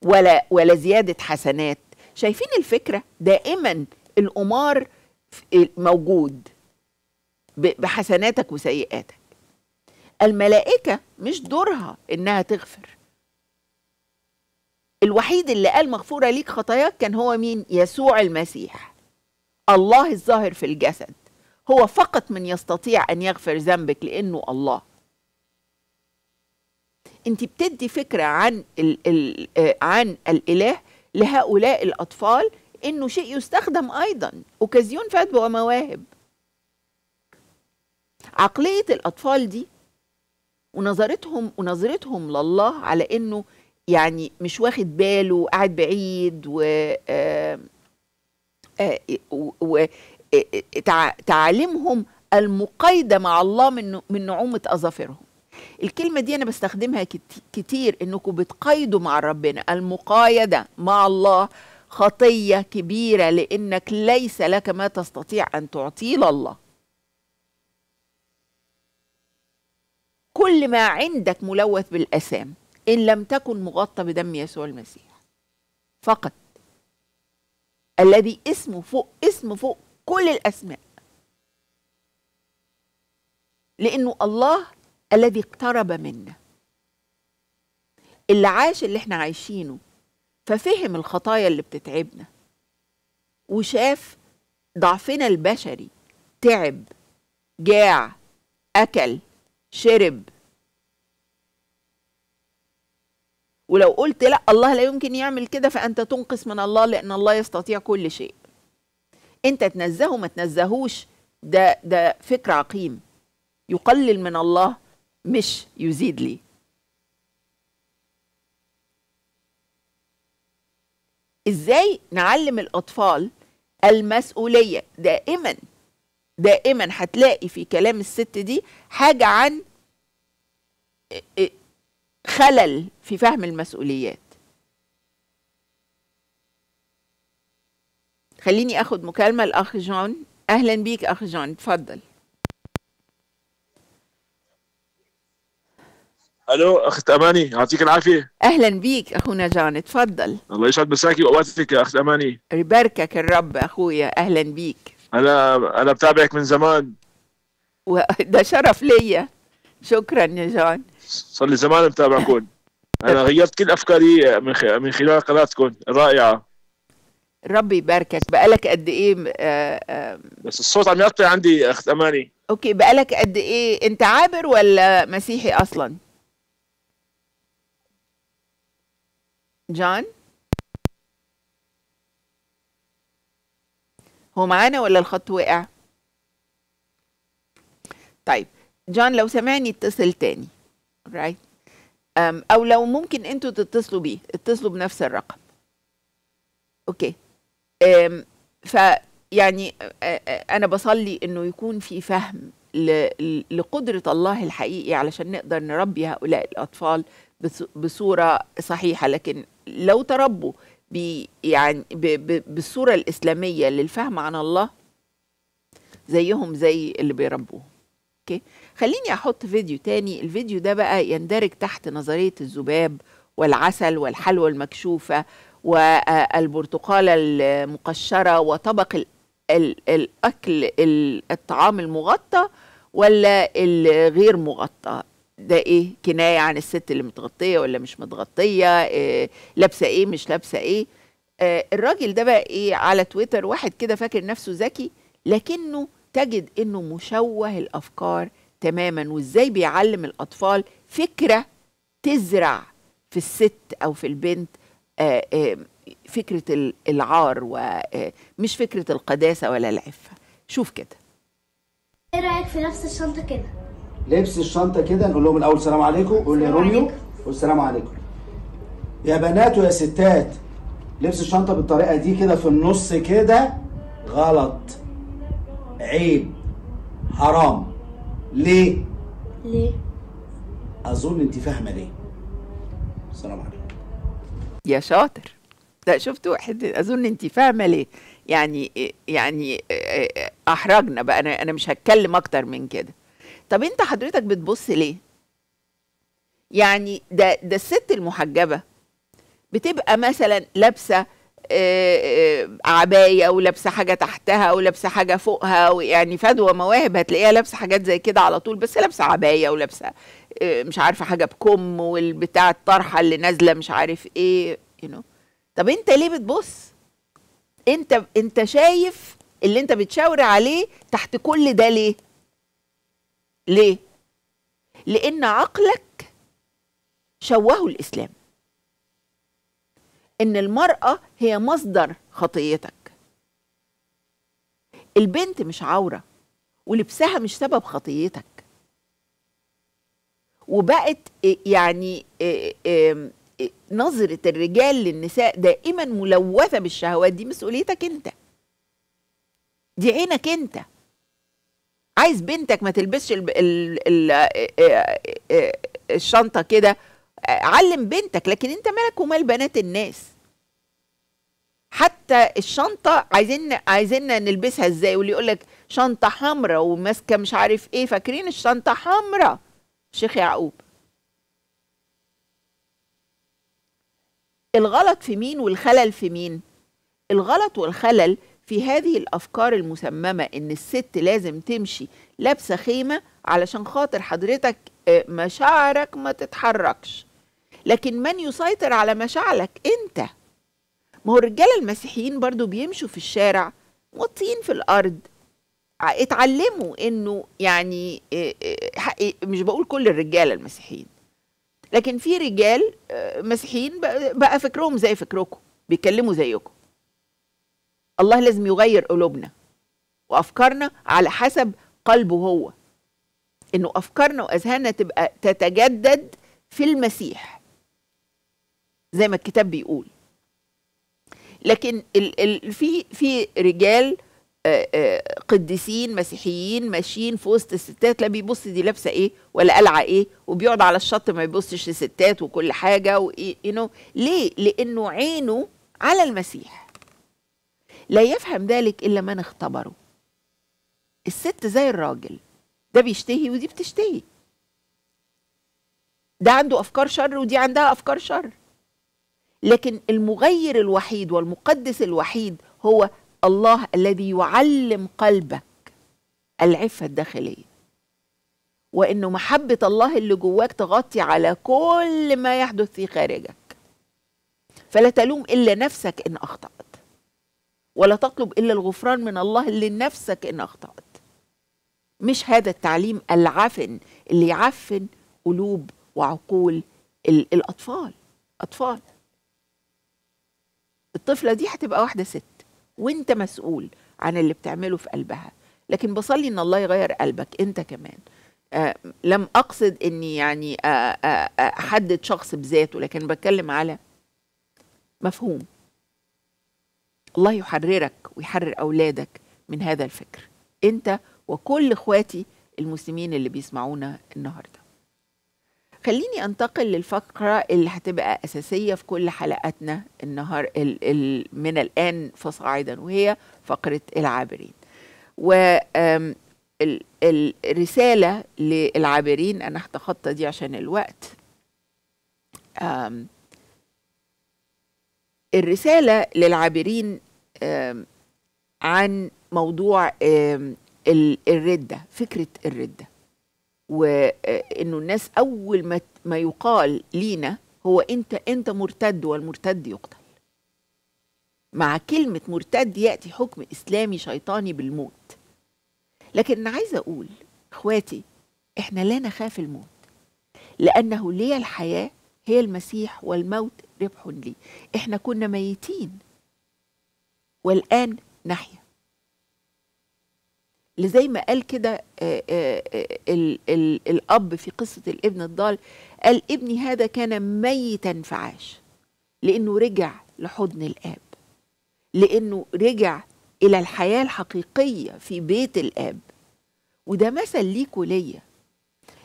ولا ولا زياده حسنات شايفين الفكره دائما القمار موجود بحسناتك وسيئاتك الملائكة مش دورها إنها تغفر الوحيد اللي قال مغفورة ليك خطاياك كان هو مين؟ يسوع المسيح الله الظاهر في الجسد هو فقط من يستطيع أن يغفر ذنبك لأنه الله أنت بتدي فكرة عن, ال ال آه، عن الإله لهؤلاء الأطفال انه شيء يستخدم ايضا اوكازيون فات ومواهب عقليه الاطفال دي ونظرتهم ونظرتهم لله على انه يعني مش واخد باله وقاعد بعيد و آه، تعاليمهم المقايدة مع الله من من نعومة أظافرهم الكلمة دي أنا بستخدمها كتير إنكم بتقايدوا مع ربنا المقايدة مع الله خطية كبيرة لأنك ليس لك ما تستطيع أن تعطيه لله كل ما عندك ملوث بالأسام إن لم تكن مغطى بدم يسوع المسيح فقط الذي اسمه فوق اسم فوق كل الأسماء لأنه الله الذي اقترب منا اللي عاش اللي احنا عايشينه ففهم الخطايا اللي بتتعبنا وشاف ضعفنا البشري تعب جاع أكل شرب ولو قلت لا الله لا يمكن يعمل كده فأنت تنقص من الله لأن الله يستطيع كل شيء أنت تنزهه ما تنزهوش ده, ده فكر عقيم يقلل من الله مش يزيد لي ازاي نعلم الاطفال المسؤوليه دائما دائما هتلاقي في كلام الست دي حاجه عن خلل في فهم المسؤوليات خليني اخد مكالمه الاخ جون اهلا بيك اخ جون تفضل الو اخت اماني يعطيك العافيه اهلا بيك اخونا جان اتفضل الله يسعد مساكي واوقاتك يا اخت اماني يباركك الرب اخويا اهلا بيك انا انا بتابعك من زمان وده شرف ليا شكرا يا جون صار لي زمان متابعكم انا غيرت كل افكاري من من خلال قناتكم الرائعه ربي يباركك بقالك قد ايه آآ آآ آه، آه، بس الصوت عم يقطع عندي اخت اماني اوكي بقالك قد ايه انت عابر ولا مسيحي اصلا جون هو معانا ولا الخط وقع طيب جان لو سامعني اتصل تاني رايت right. او لو ممكن انتوا تتصلوا بيه اتصلوا بنفس الرقم اوكي أم ف يعني انا بصلي انه يكون في فهم لقدره الله الحقيقي علشان نقدر نربي هؤلاء الاطفال بصوره صحيحه لكن لو تربوا بي يعني بالصورة الإسلامية للفهم عن الله زيهم زي اللي بيربوهم اوكي خليني احط فيديو تاني الفيديو ده بقى يندرج تحت نظرية الذباب والعسل والحلوى المكشوفة والبرتقالة المقشرة وطبق الأكل الطعام المغطى ولا الغير مغطى ده ايه كنايه عن الست اللي متغطيه ولا مش متغطيه إيه لابسه ايه مش لابسه ايه آه الراجل ده بقى ايه على تويتر واحد كده فاكر نفسه ذكي لكنه تجد انه مشوه الافكار تماما وازاي بيعلم الاطفال فكره تزرع في الست او في البنت آه, آه، فكره العار ومش آه، فكره القداسه ولا العفه شوف كده ايه رايك في نفس الشنطه كده لبس الشنطه كده نقول لهم الاول السلام عليكم قول لي روميو والسلام عليكم يا بنات ويا ستات لبس الشنطه بالطريقه دي كده في النص كده غلط عيب حرام ليه ليه اظن انت فاهمه ليه السلام عليكم يا شاطر لا شفتوا حد اظن انت فاهمه ليه يعني يعني آه، آه، آه، احرجنا بقى انا انا مش هتكلم اكتر من كده طب انت حضرتك بتبص ليه يعني ده ده الست المحجبه بتبقى مثلا لابسه آه، آه، عبايه ولابسه حاجه تحتها ولابسه حاجه فوقها ويعني فدوى مواهب هتلاقيها لابسه حاجات زي كده على طول بس لابسه عبايه ولابسه آه، مش عارفه حاجه بكم والبتاع الطرحه اللي نازله مش عارف ايه you know. طب انت ليه بتبص انت انت شايف اللي انت بتشاور عليه تحت كل ده ليه ليه لان عقلك شوهه الاسلام ان المراه هي مصدر خطيتك البنت مش عوره ولبسها مش سبب خطيتك وبقت يعني نظرة الرجال للنساء دائما ملوثة بالشهوات دي مسؤوليتك انت دي عينك انت عايز بنتك ما تلبسش ال ال الـ آه، آه، آه، الشنطه كده علم بنتك لكن انت مالك ومال بنات الناس حتى الشنطه عايزين عايزيننا نلبسها ازاي واللي يقول لك شنطه حمراء وماسكه مش عارف ايه فاكرين الشنطه حمراء شيخ يعقوب الغلط في مين والخلل في مين الغلط والخلل في هذه الافكار المسممه ان الست لازم تمشي لابسه خيمه علشان خاطر حضرتك آه، مشاعرك ما تتحركش لكن من يسيطر على مشاعرك انت ما هو الرجاله المسيحيين برضو بيمشوا في الشارع موطين في الارض اتعلموا انه يعني آه، آه، مش بقول كل الرجاله المسيحيين لكن في رجال مسيحيين بقى فكرهم زي فكركم بيتكلموا زيكم الله لازم يغير قلوبنا وافكارنا على حسب قلبه هو انه افكارنا واذهاننا تبقى تتجدد في المسيح زي ما الكتاب بيقول لكن ال ال في في رجال قديسين مسيحيين ماشيين في وسط الستات لا بيبص دي لابسه ايه ولا قلعه ايه وبيقعد على الشط ما يبصش لستات وكل حاجه وايه ليه؟ لانه عينه على المسيح لا يفهم ذلك إلا من اختبره الست زي الراجل ده بيشتهي ودي بتشتهي ده عنده أفكار شر ودي عندها أفكار شر لكن المغير الوحيد والمقدس الوحيد هو الله الذي يعلم قلبك العفة الداخلية وإنه محبة الله اللي جواك تغطي على كل ما يحدث في خارجك فلا تلوم إلا نفسك إن أخطأت ولا تطلب إلا الغفران من الله لنفسك إن أخطأت مش هذا التعليم العفن اللي يعفن قلوب وعقول الأطفال أطفال الطفلة دي هتبقى واحدة ست وانت مسؤول عن اللي بتعمله في قلبها لكن بصلي ان الله يغير قلبك انت كمان آه لم اقصد اني يعني آه، آه، آه، احدد شخص بذاته لكن بتكلم على مفهوم الله يحررك ويحرر أولادك من هذا الفكر أنت وكل إخواتي المسلمين اللي بيسمعونا النهاردة خليني أنتقل للفقرة اللي هتبقى أساسية في كل حلقاتنا النهار ال ال من الآن فصاعدا وهي فقرة العابرين و الرسالة للعابرين أنا هتخطى دي عشان الوقت الرسالة للعابرين عن موضوع الردة فكرة الردة وإنه الناس أول ما يقال لينا هو أنت أنت مرتد والمرتد يقتل مع كلمة مرتد يأتي حكم إسلامي شيطاني بالموت لكن أنا عايزة أقول إخواتي إحنا لا نخاف الموت لأنه لي الحياة هي المسيح والموت ربح لي إحنا كنا ميتين والآن نحيا اللي زي ما قال كده آه، آه، آه، الأب في قصة الابن الضال قال ابني هذا كان ميتا فعاش لأنه رجع لحضن الآب لأنه رجع إلى الحياة الحقيقية في بيت الآب وده مثل ليك وليا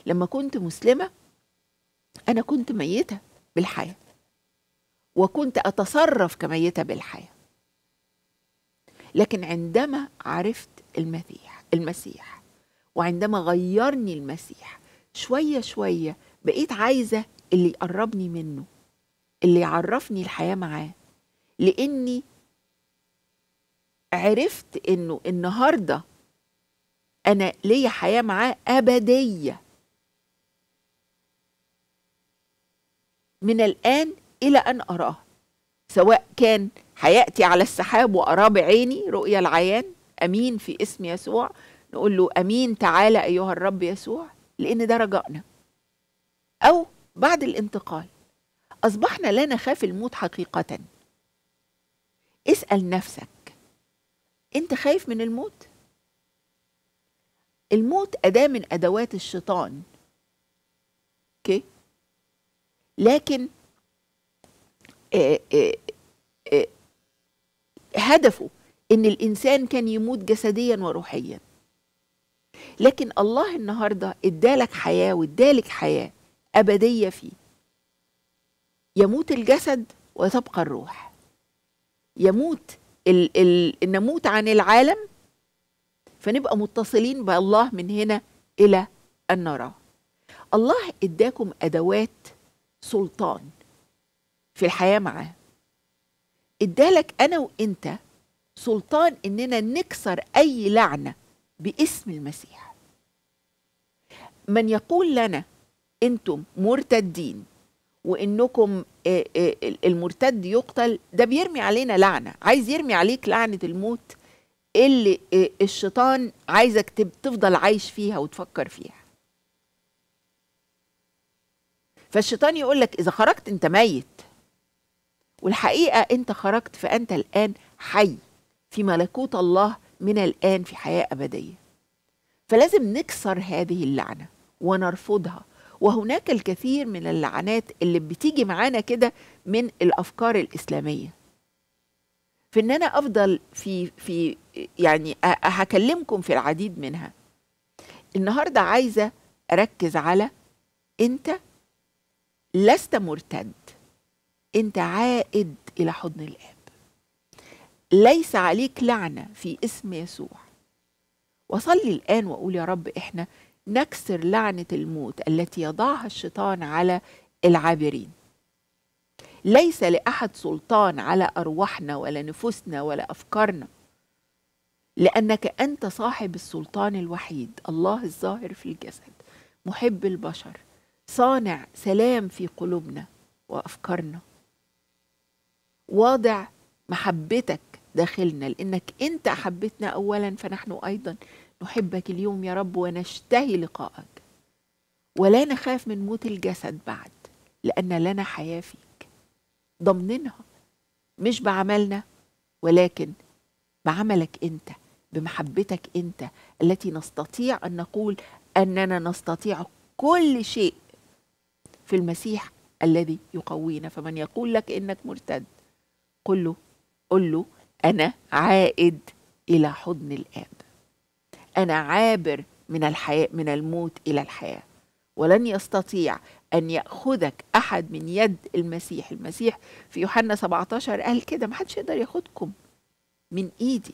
لما كنت مسلمة أنا كنت ميتة بالحياة وكنت أتصرف كميتة بالحياة لكن عندما عرفت المسيح المسيح وعندما غيرني المسيح شوية شوية بقيت عايزة اللي يقربني منه اللي يعرفني الحياة معاه لأني عرفت إنه النهاردة أنا ليا حياة معاه أبدية من الآن إلى أن أراه سواء كان هياتي على السحاب وارى بعيني رؤيا العيان امين في اسم يسوع نقول له امين تعالى ايها الرب يسوع لان ده رجائنا او بعد الانتقال اصبحنا لا نخاف الموت حقيقه اسال نفسك انت خايف من الموت الموت اداه من ادوات الشيطان اوكي لكن آه، آه، هدفه ان الانسان كان يموت جسديا وروحيا لكن الله النهارده ادالك حياه وادالك حياه ابديه فيه يموت الجسد وتبقى الروح يموت ال ال نموت عن العالم فنبقى متصلين بالله من هنا الى ان نراه الله اداكم ادوات سلطان في الحياه معاه ادالك انا وانت سلطان اننا نكسر اي لعنه باسم المسيح من يقول لنا انتم مرتدين وانكم آه، آه، المرتد يقتل ده بيرمي علينا لعنه عايز يرمي عليك لعنه الموت اللي آه، الشيطان عايزك تفضل عايش فيها وتفكر فيها فالشيطان يقول لك اذا خرجت انت ميت والحقيقه انت خرجت فانت الان حي في ملكوت الله من الان في حياه ابديه فلازم نكسر هذه اللعنه ونرفضها وهناك الكثير من اللعنات اللي بتيجي معانا كده من الافكار الاسلاميه في ان انا افضل في في يعني هكلمكم في العديد منها النهارده عايزه اركز على انت لست مرتد انت عائد الى حضن الاب ليس عليك لعنه في اسم يسوع وصلي الان واقول يا رب احنا نكسر لعنه الموت التي يضعها الشيطان على العابرين ليس لاحد سلطان على ارواحنا ولا نفوسنا ولا افكارنا لانك انت صاحب السلطان الوحيد الله الظاهر في الجسد محب البشر صانع سلام في قلوبنا وافكارنا واضع محبتك داخلنا لانك انت احبتنا اولا فنحن ايضا نحبك اليوم يا رب ونشتهي لقائك ولا نخاف من موت الجسد بعد لان لنا حياه فيك ضمننها مش بعملنا ولكن بعملك انت بمحبتك انت التي نستطيع ان نقول اننا نستطيع كل شيء في المسيح الذي يقوينا فمن يقول لك انك مرتد قل له قل له أنا عائد إلى حضن الآب أنا عابر من الحياة من الموت إلى الحياة ولن يستطيع أن يأخذك أحد من يد المسيح المسيح في يوحنا 17 قال كده محدش يقدر ياخدكم من إيدي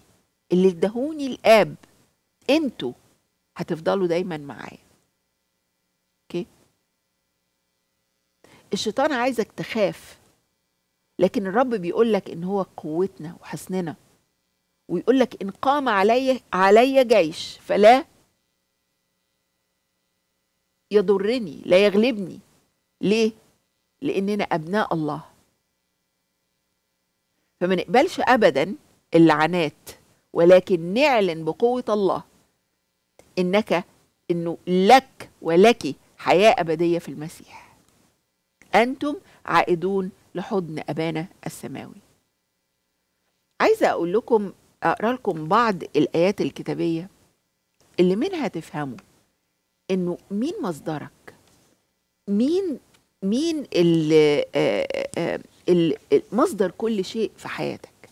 اللي ادهوني الآب انتوا هتفضلوا دايما معايا اوكي الشيطان عايزك تخاف لكن الرب بيقول لك ان هو قوتنا وحسننا ويقول لك ان قام علي علي جيش فلا يضرني لا يغلبني ليه لاننا ابناء الله فما نقبلش ابدا اللعنات ولكن نعلن بقوه الله انك انه لك ولك حياه ابديه في المسيح انتم عائدون لحضن أبانا السماوي عايزة أقول لكم أقرأ لكم بعض الآيات الكتابية اللي منها تفهموا إنه مين مصدرك مين مين اللي آه، آه، آه، مصدر كل شيء في حياتك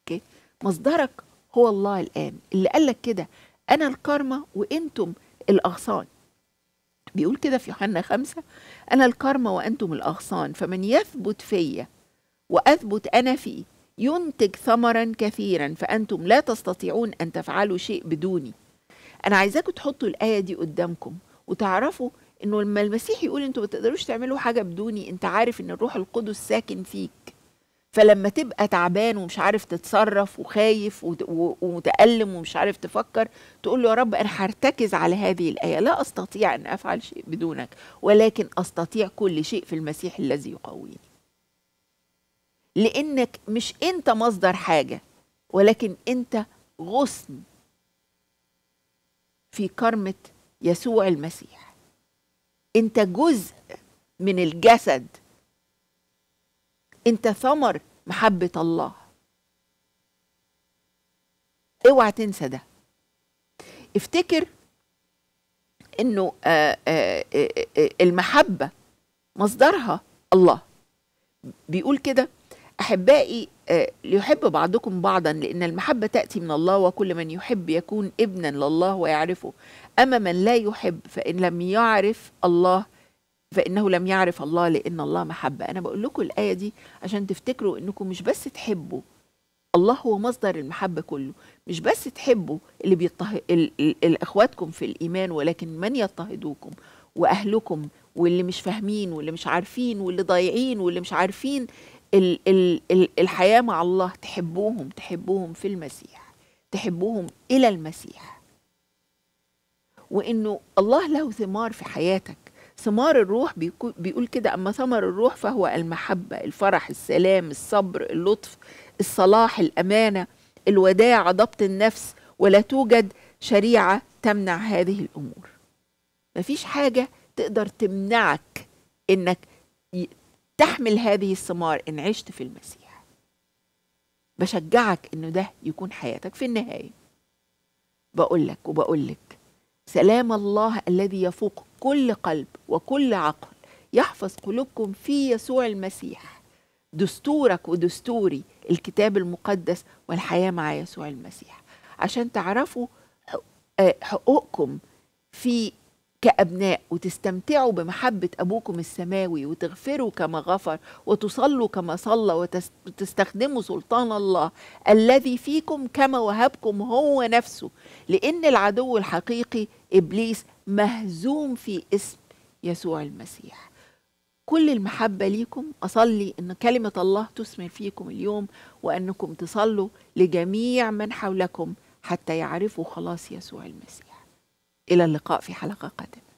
أوكي مصدرك هو الله الآن اللي قالك كده أنا الكارما وأنتم الأغصان بيقول كده في يوحنا خمسة أنا الكرمة وأنتم الأغصان فمن يثبت فيا وأثبت أنا فيه ينتج ثمرا كثيرا فأنتم لا تستطيعون أن تفعلوا شيء بدوني أنا عايزاكم تحطوا الآية دي قدامكم وتعرفوا إنه لما المسيح يقول أنتم ما تقدروش تعملوا حاجة بدوني أنت عارف إن الروح القدس ساكن فيك فلما تبقى تعبان ومش عارف تتصرف وخايف ومتألم ومش عارف تفكر تقول له يا رب أنا هرتكز على هذه الآية لا أستطيع أن أفعل شيء بدونك ولكن أستطيع كل شيء في المسيح الذي يقويني لأنك مش أنت مصدر حاجة ولكن أنت غصن في كرمة يسوع المسيح أنت جزء من الجسد انت ثمر محبه الله اوعى تنسى ده افتكر انه آه، آه، آه، المحبه مصدرها الله بيقول كده احبائي ليحب بعضكم بعضا لان المحبه تاتي من الله وكل من يحب يكون ابنا لله ويعرفه اما من لا يحب فان لم يعرف الله فإنه لم يعرف الله لأن الله محبة أنا بقول لكم الآية دي عشان تفتكروا أنكم مش بس تحبوا الله هو مصدر المحبة كله مش بس تحبوا اللي بيضطهد الأخواتكم في الإيمان ولكن من يضطهدوكم وأهلكم واللي مش فاهمين واللي مش عارفين واللي ضايعين واللي مش عارفين ال ال ال الحياة مع الله تحبوهم تحبوهم في المسيح تحبوهم إلى المسيح وإنه الله له ثمار في حياتك ثمار الروح بيقول كده أما ثمر الروح فهو المحبة الفرح السلام الصبر اللطف الصلاح الأمانة الوداع ضبط النفس ولا توجد شريعة تمنع هذه الأمور مفيش حاجة تقدر تمنعك إنك تحمل هذه الثمار إن عشت في المسيح بشجعك إنه ده يكون حياتك في النهاية بقولك وبقولك سلام الله الذي يفوق كل قلب وكل عقل يحفظ قلوبكم في يسوع المسيح دستورك ودستوري الكتاب المقدس والحياة مع يسوع المسيح عشان تعرفوا آه، حقوقكم في كأبناء وتستمتعوا بمحبة أبوكم السماوي وتغفروا كما غفر وتصلوا كما صلى وتستخدموا سلطان الله الذي فيكم كما وهبكم هو نفسه لأن العدو الحقيقي ابليس مهزوم في اسم يسوع المسيح كل المحبه ليكم اصلي ان كلمه الله تثمر فيكم اليوم وانكم تصلوا لجميع من حولكم حتى يعرفوا خلاص يسوع المسيح الى اللقاء في حلقه قادمه